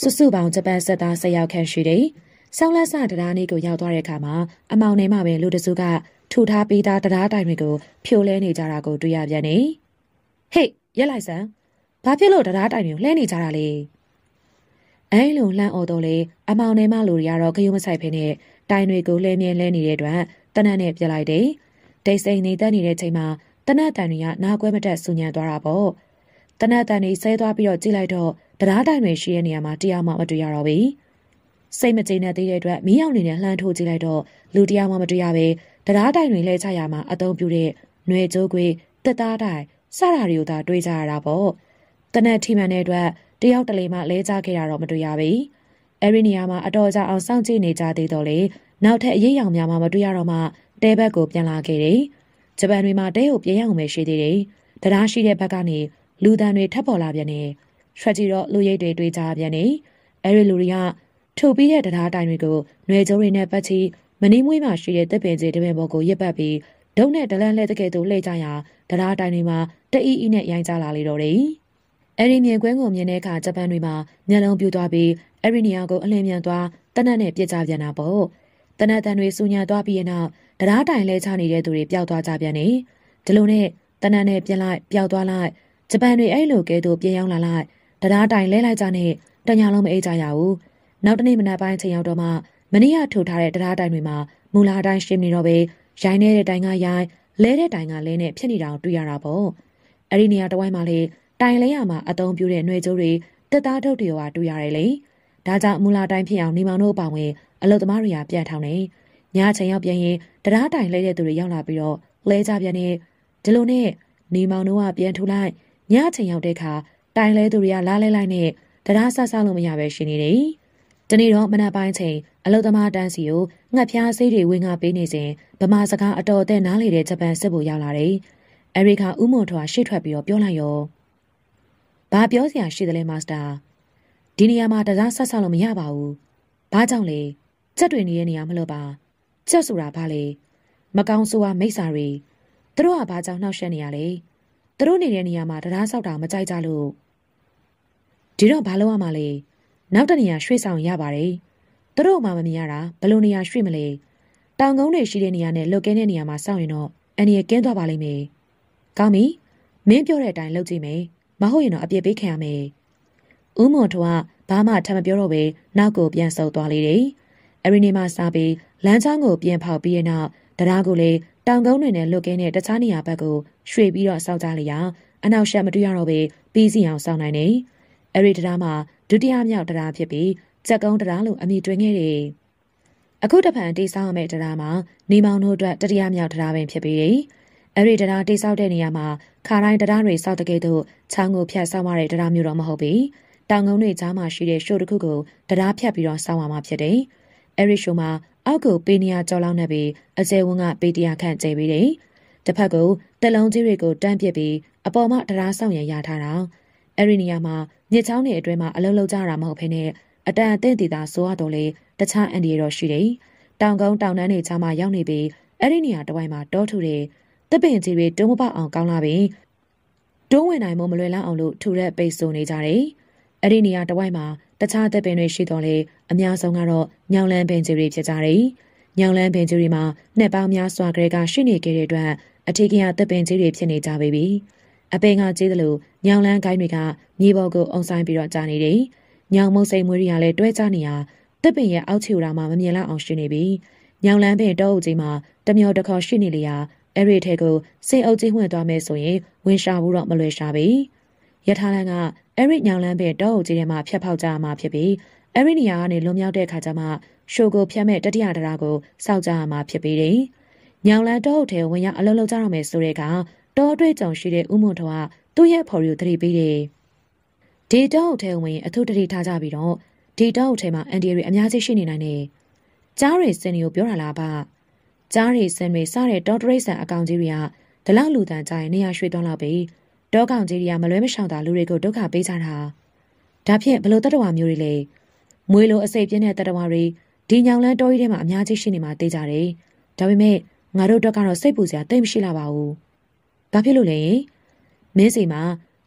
စုစုပေါင်းဂျပန်စစ်သား၁၀ယောက်ခန့်ရှိတယ်။ဆောင်းလက်ဆတရားလေးကိုရောက်သွားတဲ့အခါမှာအမောင်ထဲမှာပဲလူတစုကထူထားပေးသားတရားတိုင်တွေကိုဖြိုလဲနေကြတာကိုတွေ့ရပြန်နေ။ဟေ့ရက်လိုက်စမ်းဘာဖြစ်လို့တရားတိုင်တွေကိုလှဲနေကြတာလဲ။အဲလိုလှမ်းအော်တော့လေအမောင်ထဲမှာလူတွေကတော့ခရုံးမဆိုင်ဖ ೇನೆ တိုင်တွေကိုလှဲမြဲလှဲနေတဲ့အတွက်တနတ်နဲ့ပြလိုက်တယ်။ဒိတ်စိန်နေတတ်နေတဲ့ချိန်မှာတနတ်တန်တွေကနာကွဲမတက်ဆူညံသွားတာပေါ့။တနတ်တန်တွေဆဲသွားပြီးတော့ကြည့်လိုက်တော့တရားတိုင်တွေရှိတဲ့နေရာမှာတရားမှမတွေ့ရတော့ဘူး။စိတ်မကျေနပ်သေးတဲ့အတွက်မီးရောင်နေနဲ့လှမ်းထိုးကြည့်လိုက်တော့လူတရားမှမတွေ့ရပဲတရားတိုင်တွေလဲချရာမှာအသုံးပြုတဲ့ຫນွေကြိုးကွေတက်သားတိုင်စတာတွေကိုသာတွေ့ကြရတာပေါ့။တနက်ထီမှန်တဲ့အတွက်တယောက်တလေမှလဲချခဲ့တာတော့မတွေ့ရဘူး။အဲဒီနေရာမှာအတော်ကြာအောင်စောင့်ကြည့်နေကြသေးတော့လေနောက်ထပ်အရေးရောင်များမှမတွေ့ရတော့မှတဲဘက်ကိုပြန်လာခဲ့တယ်။ဂျပန်တွေမှာတဲကိုပြင်ရအောင်ပဲရှိသေးတယ်။တရားရှိတဲ့ဘက်ကနေလူတန်တွေထပ်ပေါ်လာပြန်တယ်။ရွှတ်ကြည့်တော့လူရိပ်တွေတွေ့ကြပြန်နေအဲဒီလူတွေကထုတ်ပြီးတဲ့တရားတိုင်တွေကိုຫນွေကြိုးတွေနဲ့ပတ်ချီမင်းမွေးမှာရှိတဲ့တပ်ပင်ကြီးတပင်ပေါ်ကိုရစ်ပတ်ပြီးဒုံနဲ့ဒလန်လှဲတကယ်သူလှဲကြရာတရားတိုင်တွေမှာတအီအီနဲ့ရိုင်းကြလာလေတော့တယ်အဲဒီမြင်ကွင်းကိုမြင်တဲ့အခါဂျပန်တွေမှာမျက်လုံးပြူသွားပြီးအဲဒီနေရာကိုအလင်းမြန်သွားတနတ်နဲ့ပြစ်ကြပြန်တာပေါ့တနတ်တန်တွေစူညံသွားပြီးရင်တော့တရားတိုင်လဲချနေတဲ့သူတွေပျောက်သွားကြပြန်နေဒီလိုနဲ့တနတ်နဲ့ပြင်လိုက်ပျောက်သွားလိုက်ဂျပန်တွေအဲ့လိုကဲသူပြင်ရောက်လာလိုက်တရားတိုင်လဲလိုက်ကြနဲ့တညာလုံးမအေးကြရဘူးနောက်တနေ့မနက်ပိုင်းချိန်ရောက်တော့မှမနေ့ကထုတ်ထားတဲ့တရားတိုင်တွေမှာမူလာတိုင်းရှင်းနေတော့ပဲရိုင်းနေတဲ့တိုင်ကရိုင်းလဲတဲ့တိုင်ကလဲနဲ့ဖြစ်နေတာကိုတွေ့ရတာပေါ့အဲ့ဒီနေရာတဝိုင်းမှာလေတိုင်လဲရမှာအသုံးပြုတဲ့နှွေကြိုးတွေတက်သားထုတ်တွေကတွေ့ရတယ်လေဒါကြောင့်မူလာတိုင်းဖြစ်အောင်နေမောင်တို့အပောင်ဝင်အလုပ်သမားတွေကပြန်ထောင်နေညချိန်ရောက်ပြန်ရင်တရားတိုင်လဲတဲ့သူတွေရောက်လာပြီးတော့လဲကြပြန်နေဒီလိုနဲ့နေမောင်တို့ကပြန်ထူလိုက်ညချိန်ရောက်တဲ့အခါတိုင်လဲသူတွေကလားလဲလိုက်နဲ့တရားဆဆလို့မရပဲရှင်နေတယ်။ဒီနေ့တော့မနက်ပိုင်းချိန်အလုသမားတန်းစီကိုငှက်ဖျားဆေးတွေဝင်ငါပေးနေစဉ်ဗမာစကားအတော်အသင့်နားလေတဲ့ဂျပန်စစ်ဗိုလ်ရောက်လာတယ်။အရိကာဥမုံထွားရှေ့ထွက်ပြီးတော့ပြောလိုက်ရော။ဘာပြောစရာရှိသလဲမာစတာ။ဒီနေရာမှာတရားဆဆလို့မရပါဘူး။ဘာကြောင့်လဲ။ချက်တွေနေတဲ့နေရာမလို့ပါ။ချက်ဆိုတာဘာလဲ။မကောင်းဆိုးဝါမိစ္ဆာတွေသူတို့ကဘာကြောင့်နှောက်ယှက်နေရလဲ။သူတို့နေတဲ့နေရာမှာတရားဆောက်တာမကြိုက်ကြလို့ဒီတော့ဘာလုပ်ရမှာလဲနောက်တနေရာရွှေ့ဆောင်ရပါတယ်သူတို့မှမမြင်ရတာဘလို့နေရာရွှေ့မလဲတောင်ကုန်းတွေရှိတဲ့နေရာနဲ့လုတ်ကဲတဲ့နေရာမှာစောင့်ရင်တော့အန္တရာယ်ကင်းသွားပါလိမ့်မယ်ကောင်းပြီမင်းပြောတဲ့အတိုင်းလုပ်ကြည့်မယ်မဟုတ်ရင်တော့အပြစ်ပေးခံရမယ်ဦးမွန်ထွန်းကဘာမှထပ်မပြောတော့ဘဲနောက်ကိုပြန်ဆုပ်သွားလေတယ်အရင်နေမှာစားပြီးလမ်းချောင်းကိုပြန်ဖောက်ပြီးတဲ့နောက်တရားကိုလည်းတောင်ကုန်းတွေနဲ့လွတ်ကင်းတဲ့တခြားနေရာဘက်ကိုရွှေ့ပြီးတော့စောင့်ကြလျာအနောက်ရှက်မတွေ့ရတော့ဘဲပြီးစီအောင်စောင့်နိုင်တယ်။အဲ့ဒီတရားမှာဒုတိယမြောက်တရားဖြစ်ပြီးစက်ကုန်းတရားလို့အမည်တွင်ခဲ့တယ်။အခုတဖန်တိဆောက်မယ့်တရားမှာနေမောင်တို့အတွက်တတိယမြောက်တရားပင်ဖြစ်ပြီးတယ်။အဲ့ဒီတရားတိဆောက်တဲ့နေရာမှာခါတိုင်းတရားတွေစောက်တဲ့ကဲ့သို့ချောင်းကိုဖြတ်ဆောက်ရတဲ့တရားမျိုးတော့မဟုတ်ပြီ။တောင်ကုန်းတွေကြားမှာရှိတဲ့ရှိုးတစ်ခုကိုတရားဖြတ်ပြီးတော့ဆောက်ရမှာဖြစ်တယ်။အဲ့ဒီရှိုးမှာအောက်ကိုပေးနေရကြော်လောက်နေပြီးအစဲဝန်းကပေးတရာခန့်ကျဲပြီးတယ်။တစ်ဖက်ကိုတက်လုံးကြီးတွေကိုတန်းပစ်ပြီးအပေါ်မှာတရားဆောင်ရရထားတာ။အဲ့ဒီနေရာမှာမြစ်ချောင်းတွေအတွင်းမှာအလုံးလုံးကြတာမဟုတ်ဘဲနဲ့အတန်အသင့်တည်တာဆိုရတော့လေတခြားအန်ဒီရတော့ရှိတယ်။တောင်ကုန်းတောင်တန်းတွေချာမှရောက်နေပြီးအဲ့ဒီနေရာတစ်ဝိုက်မှာတောထူတယ်။တပင်ကြီးတွေတုံးမပအောင်ကောင်းလာပြီးတွုံးဝင်နိုင်မမလွယ်လောက်အောင်လို့ထူတဲ့ပိတ်ဆိုနေကြတယ်။အဲ့ဒီနေရာတစ်ဝိုက်မှာတခြားတပင်တွေရှိတော့လေအများဆုံးကတော့ညောင်လန်းပင်ကြီးတွေဖြစ်ကြတယ်။ညောင်လန်းပင်ကြီးတွေမှာနှစ်ပေါင်းများစွာကလေးကရှိနေခဲ့တဲ့အတွက်အထေကရတပင်ကြီးတွေဖြစ်နေကြပြီ။အပင်ကကျေးသလိုညောင်လန်းကိုင်းတွေကမြေပေါ်ကိုအုံဆိုင်ပြီးတော့ကြာနေတယ်။ညောင်မုတ်စိမ်မွေးတွေကလည်းတွဲကြနေရတစ်ပင်ရဲ့အောက်ခြေရာမှာမမြင်လောက်အောင်ရှိနေပြီ။ညောင်လန်းပင်တောအုပ်ကြီးမှာတမျောတခေါ်ရှိနေလျာအဲ့ဒီထဲကိုစင်အုပ်ကြီးဝင်သွားမယ်ဆိုရင်ဝင်ရှာဖို့တော့မလွယ်ရှာပြီ။ယထာလန်းကအဲ့ဒီညောင်လန်းပင်တောအုပ်ကြီးထဲမှာဖြတ်ဖောက်ကြရမှာဖြစ်ပြီးအဲ့ဒီနေရာကနေလွန်မြောက်တဲ့အခါကျမှရှိုကိုဖြတ်မဲ့တတိယတရာကိုစောက်ကြရမှာဖြစ်ပြီးတယ်။ညောင်လန်းတောအုပ်ထဲဝင်ရောက်အလုံးလုံးကြရမယ်ဆိုတဲ့အခါတောအတွေ့အကြုံရှိတဲ့ဥမုံထွားသူ့ရဲ့ဖော်ရီကိုတရေပေးတယ်။ဒီတောအုပ်ထဲဝင်အထုတရေထားကြပြီးတော့ဒီတောအုပ်ထဲမှာအန်ဒီရီအများကြီးရှိနေနိုင်တယ်။ကြားရီစင်တွေကိုပြောတာလားပါ။ကြားရီစင်တွေစတဲ့တောတရိတ်ဆန်အကောင်ကြီးတွေကဒလောက်လူတန်ကြရင်နေရာရွှေ့သွားလောက်ပြီ။တောကောင်ကြီးတွေကမလွဲမရှောင်တာလူတွေကိုဒုက္ခပေးကြတာ။ဒါဖြင့်ဘလို့တတဝါမျိုးတွေလဲ။မွေလိုအစိပ်ပြင်းတဲ့တတဝါတွေဒီညောင်လန်းတောကြီးထဲမှာအများကြီးရှိနေမှာသိကြတယ်။ဒါပေမဲ့ငါတို့တော့ကတော့စိတ်ပူစရာတိတ်မရှိလာပါဘူး။။ဘာဖြစ်လို့လဲရင်မင်းစီမှာ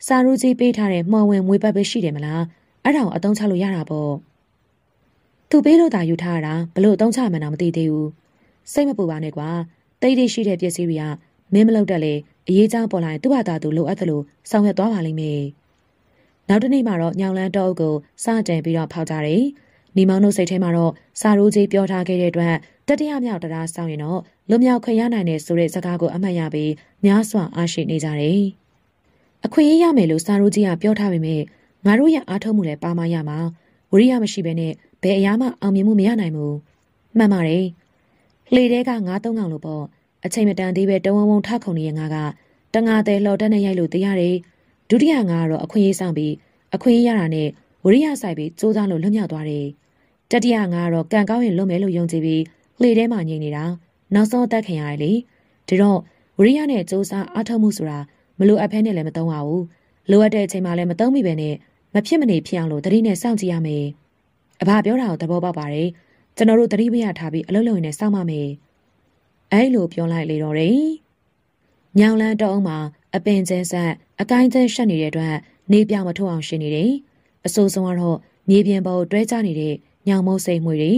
စာရူကြီးပေးထားတဲ့မှော်ဝင်မွေပတ်ပဲရှိတယ်မလား။အဲ့ဒါကိုအသုံးချလို့ရတာပေါ့။သူပေးလို့တာယူထားတာဘလို့အသုံးချမှန်းတော့မသိသေးဘူး။စိတ်မပူပါနဲ့ကွာ။တိတ်တိတ်ရှိတဲ့ပစ္စည်းတွေကမင်းမလုပ်တတ်လေအရေးကြောင်ပေါ်လာရင်သူ့ဘာသာသူလိုအပ်သလိုဆောင်ရွက်သွားပါလိမ့်မယ်။နောက်တစ်နေ့မှာတော့ညောင်လန်းတောအုပ်ကိုစတင်ပြီးတော့ဖောက်ကြတယ်။နေမောင်တို့စိတ်ထဲမှာတော့စာရိုးကြီးပြောထားခဲ့တဲ့အတွက်တတိယမြောက်တရားဆောင်ရင်တော့လွမြောက်ခွင့်ရနိုင်တယ်ဆိုတဲ့စကားကိုအမှတ်ရပြီးများစွာအားရှိနေကြတယ်။အခွင့်အရေးရမယ်လို့စာရိုးကြီးကပြောထားပေမဲ့ငါတို့ရဲ့အားထုတ်မှုလည်းပါမရမှာဝိရိယမရှိဘဲနဲ့ဘယ်အရာမှအောင်မြင်မှုမရနိုင်ဘူး။မှန်ပါတယ်။လှေတဲကငါးသုံးကောင်လို့ပေါ့အချိန်မတန်သေးပဲတဝုံဝုံထခုံနေတဲ့ငါကတငါတဲလှော်တက်နဲ့ရိုက်လို့တရားတယ်။ဒုတိယငါကတော့အခွင့်အရေးဆောင်ပြီးအခွင့်အရေးရတာနဲ့ဝိရိယဆိုင်ပြီးစူးစမ်းလို့လွတ်မြောက်သွားတယ်။တတိယငါကတော့ကံကောင်းရင်လွတ်မယ်လို့ယုံကြည်ပြီးလှေထဲမှာငြိမ်နေတာ။နောက်ဆုံးအသက်ခံရတယ်လေဒါတော့ဝရိယနဲ့စူးစမ်းအားထုတ်မှုဆိုတာမလိုအပ်ဖဲနဲ့လည်းမသုံးပါဘူးလိုအပ်တဲ့အချိန်မှာလည်းမသုံးမိပဲနဲ့မဖြစ်မနေဖြစ်အောင်လို့တတိနဲ့စောင့်ကြည့်ရမယ်အဘပြောတာကိုသဘောပေါက်ပါတယ်ကျွန်တော်တို့တတိမရထားပြီးအလုပ်လုပ်ရင်းနဲ့စောင့်ပါမယ်အဲ့လိုပြောလိုက်လေတော့တယ်ညောင်လန်းတောင်းမှာအပင်ကျန်းဆက်အကိုင်းကျန်းရှက်နေတဲ့အတွက်နေပြမထုတ်အောင်ရှင်နေတယ်အဆိုးဆုံးကတော့မြေပြင်ပေါ်တွဲကျနေတဲ့ညောင်မုတ်စိတ်မှုတွေ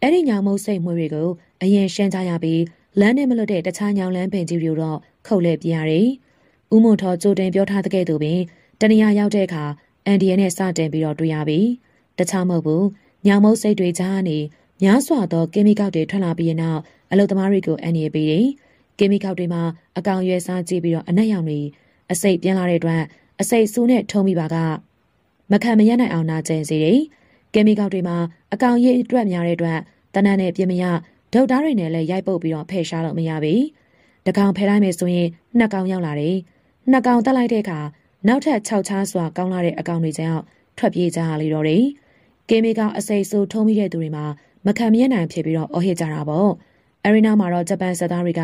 အဲ့ဒီညောင်မုတ်စိတ်မှုတွေကိုအရင်ရှမ်းကြရပြီးလမ်းနဲ့မလွတ်တဲ့တခြားညောင်လန်းပင်ကြီးတွေတော့ခုတ်လဲပြရတယ်။ဥမုံထော်ကြိုတင်ပြောထားတဲ့ကဲ့သို့ပင်တနင်္လာရောက်တဲ့အခါအန်ဒီယန်နဲ့စတင်ပြီးတော့တွေ့ရပြီ။တခြားမဟုတ်ဘူးညောင်မုတ်စိတ်တွေကြားကနေများစွာသောကင်မီကောက်တွေထွက်လာပြီးနောက်အလုပ်သမားတွေကိုအန်ရပေးတယ်။ကင်မီကောက်တွေမှာအကောင်ရွယ်စားကြည့်ပြီးတော့အနက်ရောင်တွေအစိတ်ပြန်လာတဲ့အတွက်အစိတ်ဆူးနဲ့ထုံမိပါကမခံမရနိုင်အောင်နာကျင်စေတယ်။ကင်မီကောက်တွေမှာအကောင်ရည်အတွက်များတဲ့အတွက် တနန်းနဲ့ပြင်မရဒေါက်တာတွေနဲ့လည်းရိုက်ပုတ်ပြီးတော့ဖယ်ရှားလို့မရပြီ။တကောင်ဖယ်လိုက်မယ်ဆိုရင်နှစ်ကောင်ရောက်လာတယ်။နှစ်ကောင်တက်လိုက်တဲ့အခါနောက်ထပ်6ချားစွာကောင်းလာတဲ့အကောင်တွေကြောင့်ထွက်ပြေးကြရလေတော့တယ်။ကင်မီကောင်အစိမ့်ဆိုးထုံးမိတဲ့သူတွေမှာမခံမရနိုင်ဖြစ်ပြီးတော့အော်ဟစ်ကြတာပေါ့။အရီနာမှာတော့ဂျပန်စစ်သားတွေက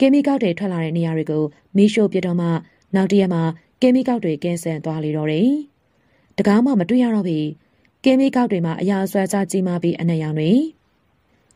ကင်မီကောက်တွေထွက်လာတဲ့နေရာတွေကိုမီးရှို့ပစ်တော့မှနောက်တရက်မှာကင်မီကောက်တွေကင်းစင်သွားလေတော့တယ်။တကောင်မှမတွေ့ရတော့ပြီ။ကင်မီကောက်တွေမှာအရာဆွဲကြကြီးမားပြီးအနံ့ရောင်တွေ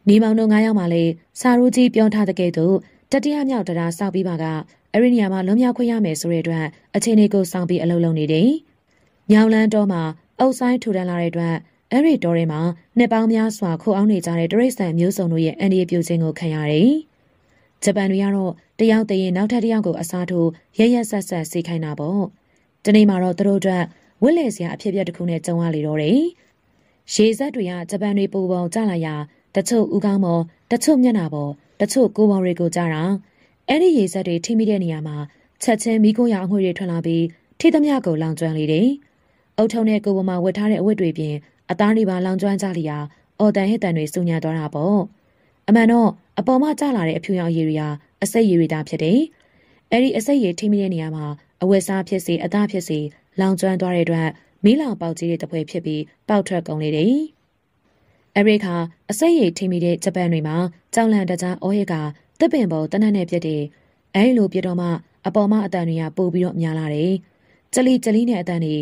နေမောင်တို့၅ယောက်မှလည်းစာရိုးကြီးပြောထားတဲ့ကဲ့သို့တတိယမြောက်တရားစောက်ပြီးပါကအဲ့ဒီနေရာမှာလွန်မြောက်ခွင့်ရမယ်ဆိုတဲ့အတွက်အခြေအနေကိုစောင့်ပြီးအလုပ်လုပ်နေတယ်။ညောင်လန်းတော်မှာအုပ်ဆိုင်ထူထမ်းလာတဲ့အတွက်အဲ့ဒီတော်တွေမှာနှစ်ပေါင်းများစွာခိုးအောင်နေကြတဲ့တရိတ်ဆန်မျိုးစုံတို့ရဲ့အန္တရာယ်ပြုခြင်းကိုခံရတယ်။ဂျပန်တွေကတော့တယောက်တရင်နောက်ထပ်တယောက်ကို အစားထိုးရရဆက်ဆက်စေခိုင်းတာပေါ့။ဒီနေ့မှာတော့သူတို့အတွက်ဝက်လေစရာအဖြစ်အပျက်တစ်ခုနဲ့ကြုံရလေတော့တယ်။ရေဆက်တွေကဂျပန်တွေပူပေါင်းကြလာရာတချို့ဦးခေါင်းပေါ်တချို့မျက်နှာပေါ်တချို့ကိုယ်ပေါ်တွေကိုကြတာအဲ့ဒီရေစက်တွေထိမိတဲ့နေရာမှာချက်ချင်းမိခိုးရအငွေတွေ ထွက်လာပြီးထိသမျှကိုလောင်ကျွမ်းလေတယ်။အုတ်ထုံနဲ့ကိုယ်ပေါ်မှာဝတ်ထားတဲ့အဝတ်တွေပြင်အသားတွေပါလောင်ကျွမ်းကြလျာအော်တန်ဟစ်တန်တွေစုညာသွားတာပေါ့။အမှန်တော့အပေါ်မှာကျလာတဲ့အဖြူရောင်ရည်တွေဟာအစိတ်ရည်တွေသာဖြစ်တယ်။အဲ့ဒီအစိတ်ရည်ထိမိတဲ့နေရာမှာအဝတ်စားဖြစ်စေအသားဖြစ်စေလောင်ကျွမ်းသွားတဲ့အတွက်မီးလောင်ပေါက်ကြီးတွေတစ်ဖွဲဖြစ်ပြီးပေါက်ထွက်ကုန်လေတယ်။။အဲဒီခါအစိတ်ရိတ်ထိမိတဲ့ဂျပန်တွေမှာကြောင်လန့်တကြားအော်ဟစ်ကတစ်ပင်ပေါ်တနတ်နဲ့ပြက်တဲ့အဲဒီလိုပြတော့မှအပေါ်မှာအတန်တွေကပိုပြီးတော့များလာတယ်။ကြလီကြလီနဲ့အတန်တွေ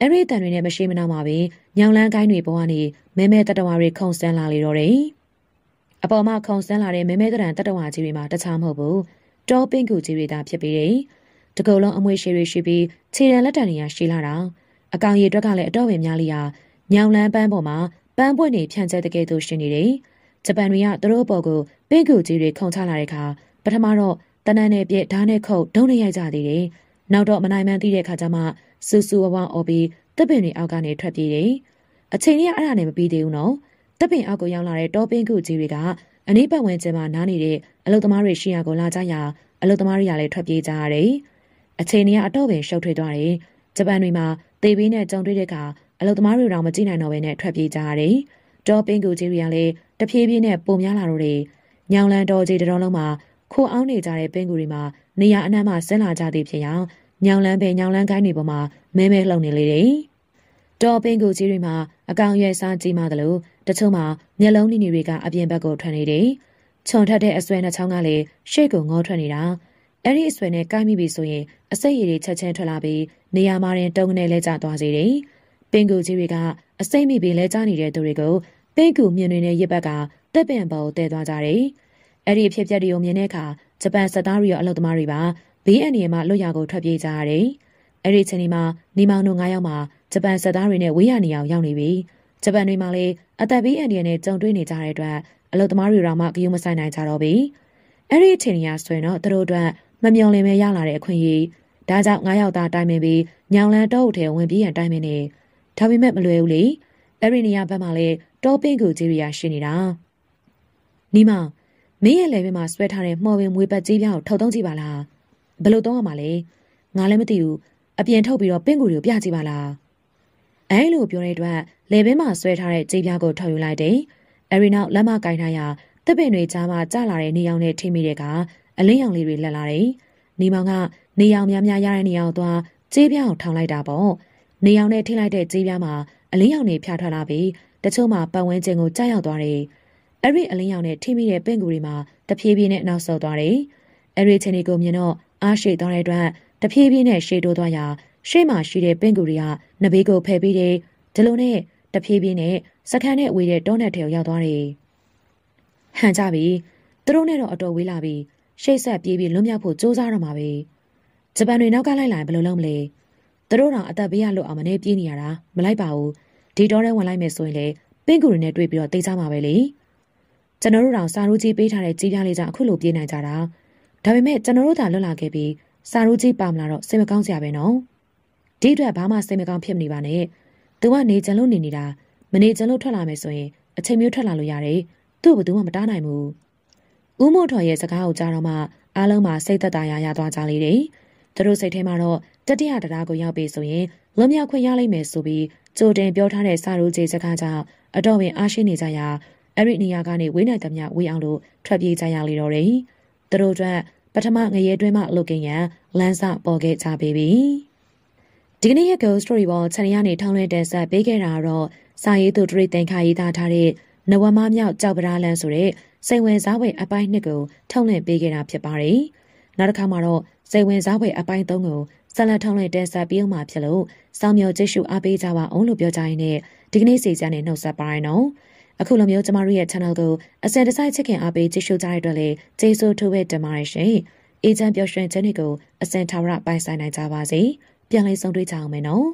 အဲဒီအတန်တွေနဲ့မရှိမနှောင်ပါပဲညောင်လန်းကိုင်းတွေပေါ်ကနေမဲမဲတတဝါတွေခုန်ဆန်းလာလေတော့တယ်။အပေါ်မှာခုန်ဆန်းလာတဲ့မဲမဲတရံတတဝါကြီးတွေမှာတခြားမဟုတ်ဘူး။တောပင်ကူကြီးတွေသာဖြစ်ပြီးတယ်။တကုံလုံးအမွေရှည်တွေရှိပြီးခြေတံလက်တံတွေကရှည်လာတာ။အကောင်ရေအတွက်ကလည်းအတော့ဝင်များလိရာညောင်လန်းပန်းပေါ်မှာပန်းပွင့်တွေဖြန့်ကျက်တကယ်သို့ရှင်နေတယ်။ဂျပန်တွေကသူတို့အပေါ်ကိုပိတ်ကူကြီးတွေခုန်ချလာတဲ့အခါပထမတော့တနန်းနဲ့ပြက်ဓာတ်နဲ့ခုတ်ဒုံးနဲ့ရိုက်ကြသေးတယ်။နောက်တော့မနိုင်မှန်းသိတဲ့အခါကျမှစူစူဝဝအော်ပြီးတပ်ပင်တွေအောက်ကနေထွက်ပြေးတယ်။အချိန်ကြီးကအဲ့ဒါနဲ့မပြီးသေးဘူးနော်။တပ်ပင်အောက်ကိုရောက်လာတဲ့တောပင်ကူကြီးတွေကအနည်းပတ်ဝန်းကျင်မှာနားနေတဲ့အလုသမားတွေရှိရကိုလာကြရာအလုသမားတွေကလည်းထွက်ပြေးကြရတယ်။အချိန်ကြီးကအတော့ပင်ရှုပ်ထွေးသွားတယ်။ဂျပန်တွေမှာသေဘေးနဲ့ကြုံတွေ့တဲ့အခါအလုပ်သမားတွေတော့မကြည့်နိုင်တော့ဘဲနဲ့ထွက်ပြေးကြရတယ်။တောပင်ကူကြီးတွေကလည်းတဖြည်းဖြည်းနဲ့ပုံများလာတော့တယ်။ညောင်လန်တော်ကြီးတတော်လုံးမှာခိုအောင်းနေကြတဲ့ပင်ကူတွေမှာနေရအနှံ့မှာဆင်းလာကြသည်ဖြစ်ရာညောင်လန်းပဲညောင်လန်းကိုင်းတွေပေါ်မှာမဲမဲလှုပ်နေလေတယ်။တော်ပင်ကူကြီးတွေမှာအကောင်ရွယ်စားကြီးမှသလိုတချို့မှာမျက်လုံးနီနီတွေကအပြင်ဘက်ကိုထွက်နေတယ်။ခြုံထက်တဲ့အစွဲနှချောင်းကလည်းရှေ့ကိုငေါထွက်နေတာ။အဲ့ဒီအစွဲနဲ့ကိုင်းမိပြီဆိုရင်အစိတ်ရည်တွေချက်ချင်းထွက်လာပြီးနေရာမှာတင်တုံငနဲ့လဲကျသွားစေတယ်ပင်ကူကြီးတွေကအစိမ့်မိပြီးလဲကျနေတဲ့သူတွေကိုပင်ကူမြင်တွေနဲ့ရစ်ဘက်ကတက်ပင်ပေါ်တဲသွားကြတယ်။အဲ့ဒီအဖြစ်အပျက်တွေကိုမြင်တဲ့အခါဂျပန်စစ်သားတွေရောအလုပ်သမားတွေပါဘေးအန္တရာယ်မှလွတ်ရာကိုထွက်ပြေးကြရတယ်။အဲ့ဒီချိန်ဒီမှာနေမောင်တို့၅ယောက်မှာဂျပန်စစ်သားတွေနဲ့ဝေးရနေအောင်ရောက်နေပြီ။ဂျပန်တွေမှာလည်းအသက်ဘေးအန္တရာယ်နဲ့ကြုံတွေ့နေကြတဲ့အတွက်အလုပ်သမားတွေတော့မှဂရုမစိုက်နိုင်ကြတော့ဘူး။အဲ့ဒီအချိန်ကြီးဆိုရင်တော့သူတို့အတွက်မမျော်လင့်ပဲရလာတဲ့အခွင့်အရေးဒါကြောင့်၅ယောက်သားတိုင်ပင်ပြီးညောင်လန်တော့အထဲဝင်ပြေးရန်တိုင်ပင်နေတယ်ဒါပေမဲ့မလွယ်ဘူးလေအဲ့ဒီနေရာဘက်မှာလည်းတောပင်းကူကြီးရီယာရှိနေတာနီမမင်းရဲ့လယ်ဘက်မှာဆွဲထားတဲ့မှော်ပင်မွေပတ်ကြီးပြားကိုထောက်သုံးကြည့်ပါလားဘယ်လိုသုံးရမှာလဲငါလည်းမသိဘူးအပြင်ထုတ်ပြီးတော့ပင့်ကူတွေကိုပြကြည့်ပါလားအဲလိုပြောတဲ့အတွက်လယ်ဘင်းမှာဆွဲထားတဲ့ကြေးပြားကိုထောက်ယူလိုက်တယ်။အဲဒီနောက်လက်မကင်ထားရာတပ်ပင်တွေကြားမှာကျလာတဲ့နေရောင်နဲ့ထိမိတဲ့ကအလင်းရောင်လေးတွေလက်လာတယ်။နေမောင်ကနေရောင်များများရတဲ့နေရာကိုသွားကြေးပြားကိုထောင်လိုက်တာပေါ့။နေအောင်နဲ့ထိလိုက်တဲ့ကြေးပြားမှာအလင်းရောင်တွေဖြာထွက်လာပြီးတချို့မှာပတ်ဝန်းကျင်ကိုကြားရောက်သွားတယ်။အဲ့ဒီအလင်းရောင်နဲ့ထိမိတဲ့ပင့်ကူတွေမှာတဖြည်းဖြည်းနဲ့နောက်ဆုတ်သွားတယ်။အဲ့ဒီချင်းတွေကိုမြင်တော့အားရှိသွားတဲ့အတွက်တဖြည်းဖြည်းနဲ့ရှေ့တိုးသွားရာရှေ့မှာရှိတဲ့ပင့်ကူတွေကနဘေးကိုဖယ်ပြီးတယ်။ဒီလိုနဲ့တဖြည်းဖြည်းနဲ့စခန်းနဲ့ဝေးတဲ့တောနယ်ထဲကိုရောက်သွားတယ်။ဟန်ကြပြီ။သူတို့နဲ့တော့အတော်ဝေးလာပြီ။ရှေ့ဆက်ပြေးပြီးလွတ်မြောက်ဖို့စူးစမ်းတော့မှာပဲ။ဂျပန်တွေနောက်ကလိုက်လာရင်ဘယ်လိုလုပ်မလဲ။သူတို့တော့အသက်ဘေးရလွတ်အောင်မနေပြေးနေရတာမလိုက်ပါဘူးဒီတော့ထဲဝင်လိုက်မယ်ဆိုရင်လေပင့်ကူတွေနဲ့တွေ့ပြီးတော့တိတ်ကြမှာပဲလေကျွန်တော်တို့တော့စာရိုးကြီးပေးထားတဲ့ကြီးပြားလေးကြောင့်အခုလိုပြေးနိုင်ကြတာဒါပေမဲ့ကျွန်တော်တို့သာလွတ်လာခဲ့ပြီးစာရိုးကြီးပါမလာတော့စိတ်မကောင်းစရာပဲနော်ဒီအတွက်ဘာမှစိတ်မကောင်းဖြစ်မနေပါနဲ့သူကနေကြံလို့နေနေတာမနေကြံလို့ထွက်လာမယ်ဆိုရင်အချိန်မျိုးထွက်လာလို့ရတယ်သူ့ဘယ်သူမှမတားနိုင်ဘူးဦးမို့ထော်ရဲ့စကားကိုကြားတော့မှအားလုံးမှာစိတ်သက်သာရာရသွားကြလေတယ်သူတို့စိတ်ထဲမှာတော့တတိယတရားကိုရောက်ပြီဆိုရင်လွန်မြောက်ခွင့်ရလိမ့်မယ်ဆိုပြီးကြိုတင်ပြောထားတဲ့စာရိုးကြီးစကားကြောင့်အတော်ပင်အားရှိနေကြရာအဲ့ဒီနေရာကနေဝေးနိုင်သမျှဝေးအောင်လို့ထွက်ပြေးကြရလေတော့တယ်။သူတို့အတွက်ပထမငရေတွင်းမှလုတ်ကင်းရန်လမ်းစပေါ်ခဲ့ကြပေပြီ။ဒီကနေ့ရဲ့ Girl Story ပေါ် channel ကနေထောင်းလွှင့်တင်ဆက်ပေးခဲ့တာကတော့စာရေးသူတရိတ်တင်ခါရေးသားထားတဲ့နဝမမြောက်ကြောက်ပရာလန်ဆိုတဲ့စိန်ဝင်စားဖွယ်အပိုင်းနှစ်ကိုထောင်းလွှင့်ပေးခဲ့တာဖြစ်ပါတယ်။နောက်တစ်ခါမှာတော့စိန်ဝင်စားဖွယ်အပိုင်း၃ကိုဆက်လက်ထုတ်လွှင့်တင်ဆက်ပြုမှာဖြစ်လို့စောင့်မျှော်ကြည့်ရှုအားပေးကြပါအောင်လို့ပြောကြရင်းနဲ့ဒီကနေ့စီစဉ်နဲ့နှုတ်ဆက်ပါရနော်အခုလိုမျိုးကျမတို့ရဲ့ channel ကိုအစတစိုက်ချစ်ခင်အားပေးကြည့်ရှုကြတဲ့အတွက်လည်းကျေးဇူးထူးပဲတင်ပါတယ်ရှင်အေဂျင့်ပျော်ရွှင်ခြင်းတွေကိုအစင်ထာဝရပိုင်ဆိုင်နိုင်ကြပါစေပြန်လည်ဆုံတွေ့ကြအောင်မယ်နော်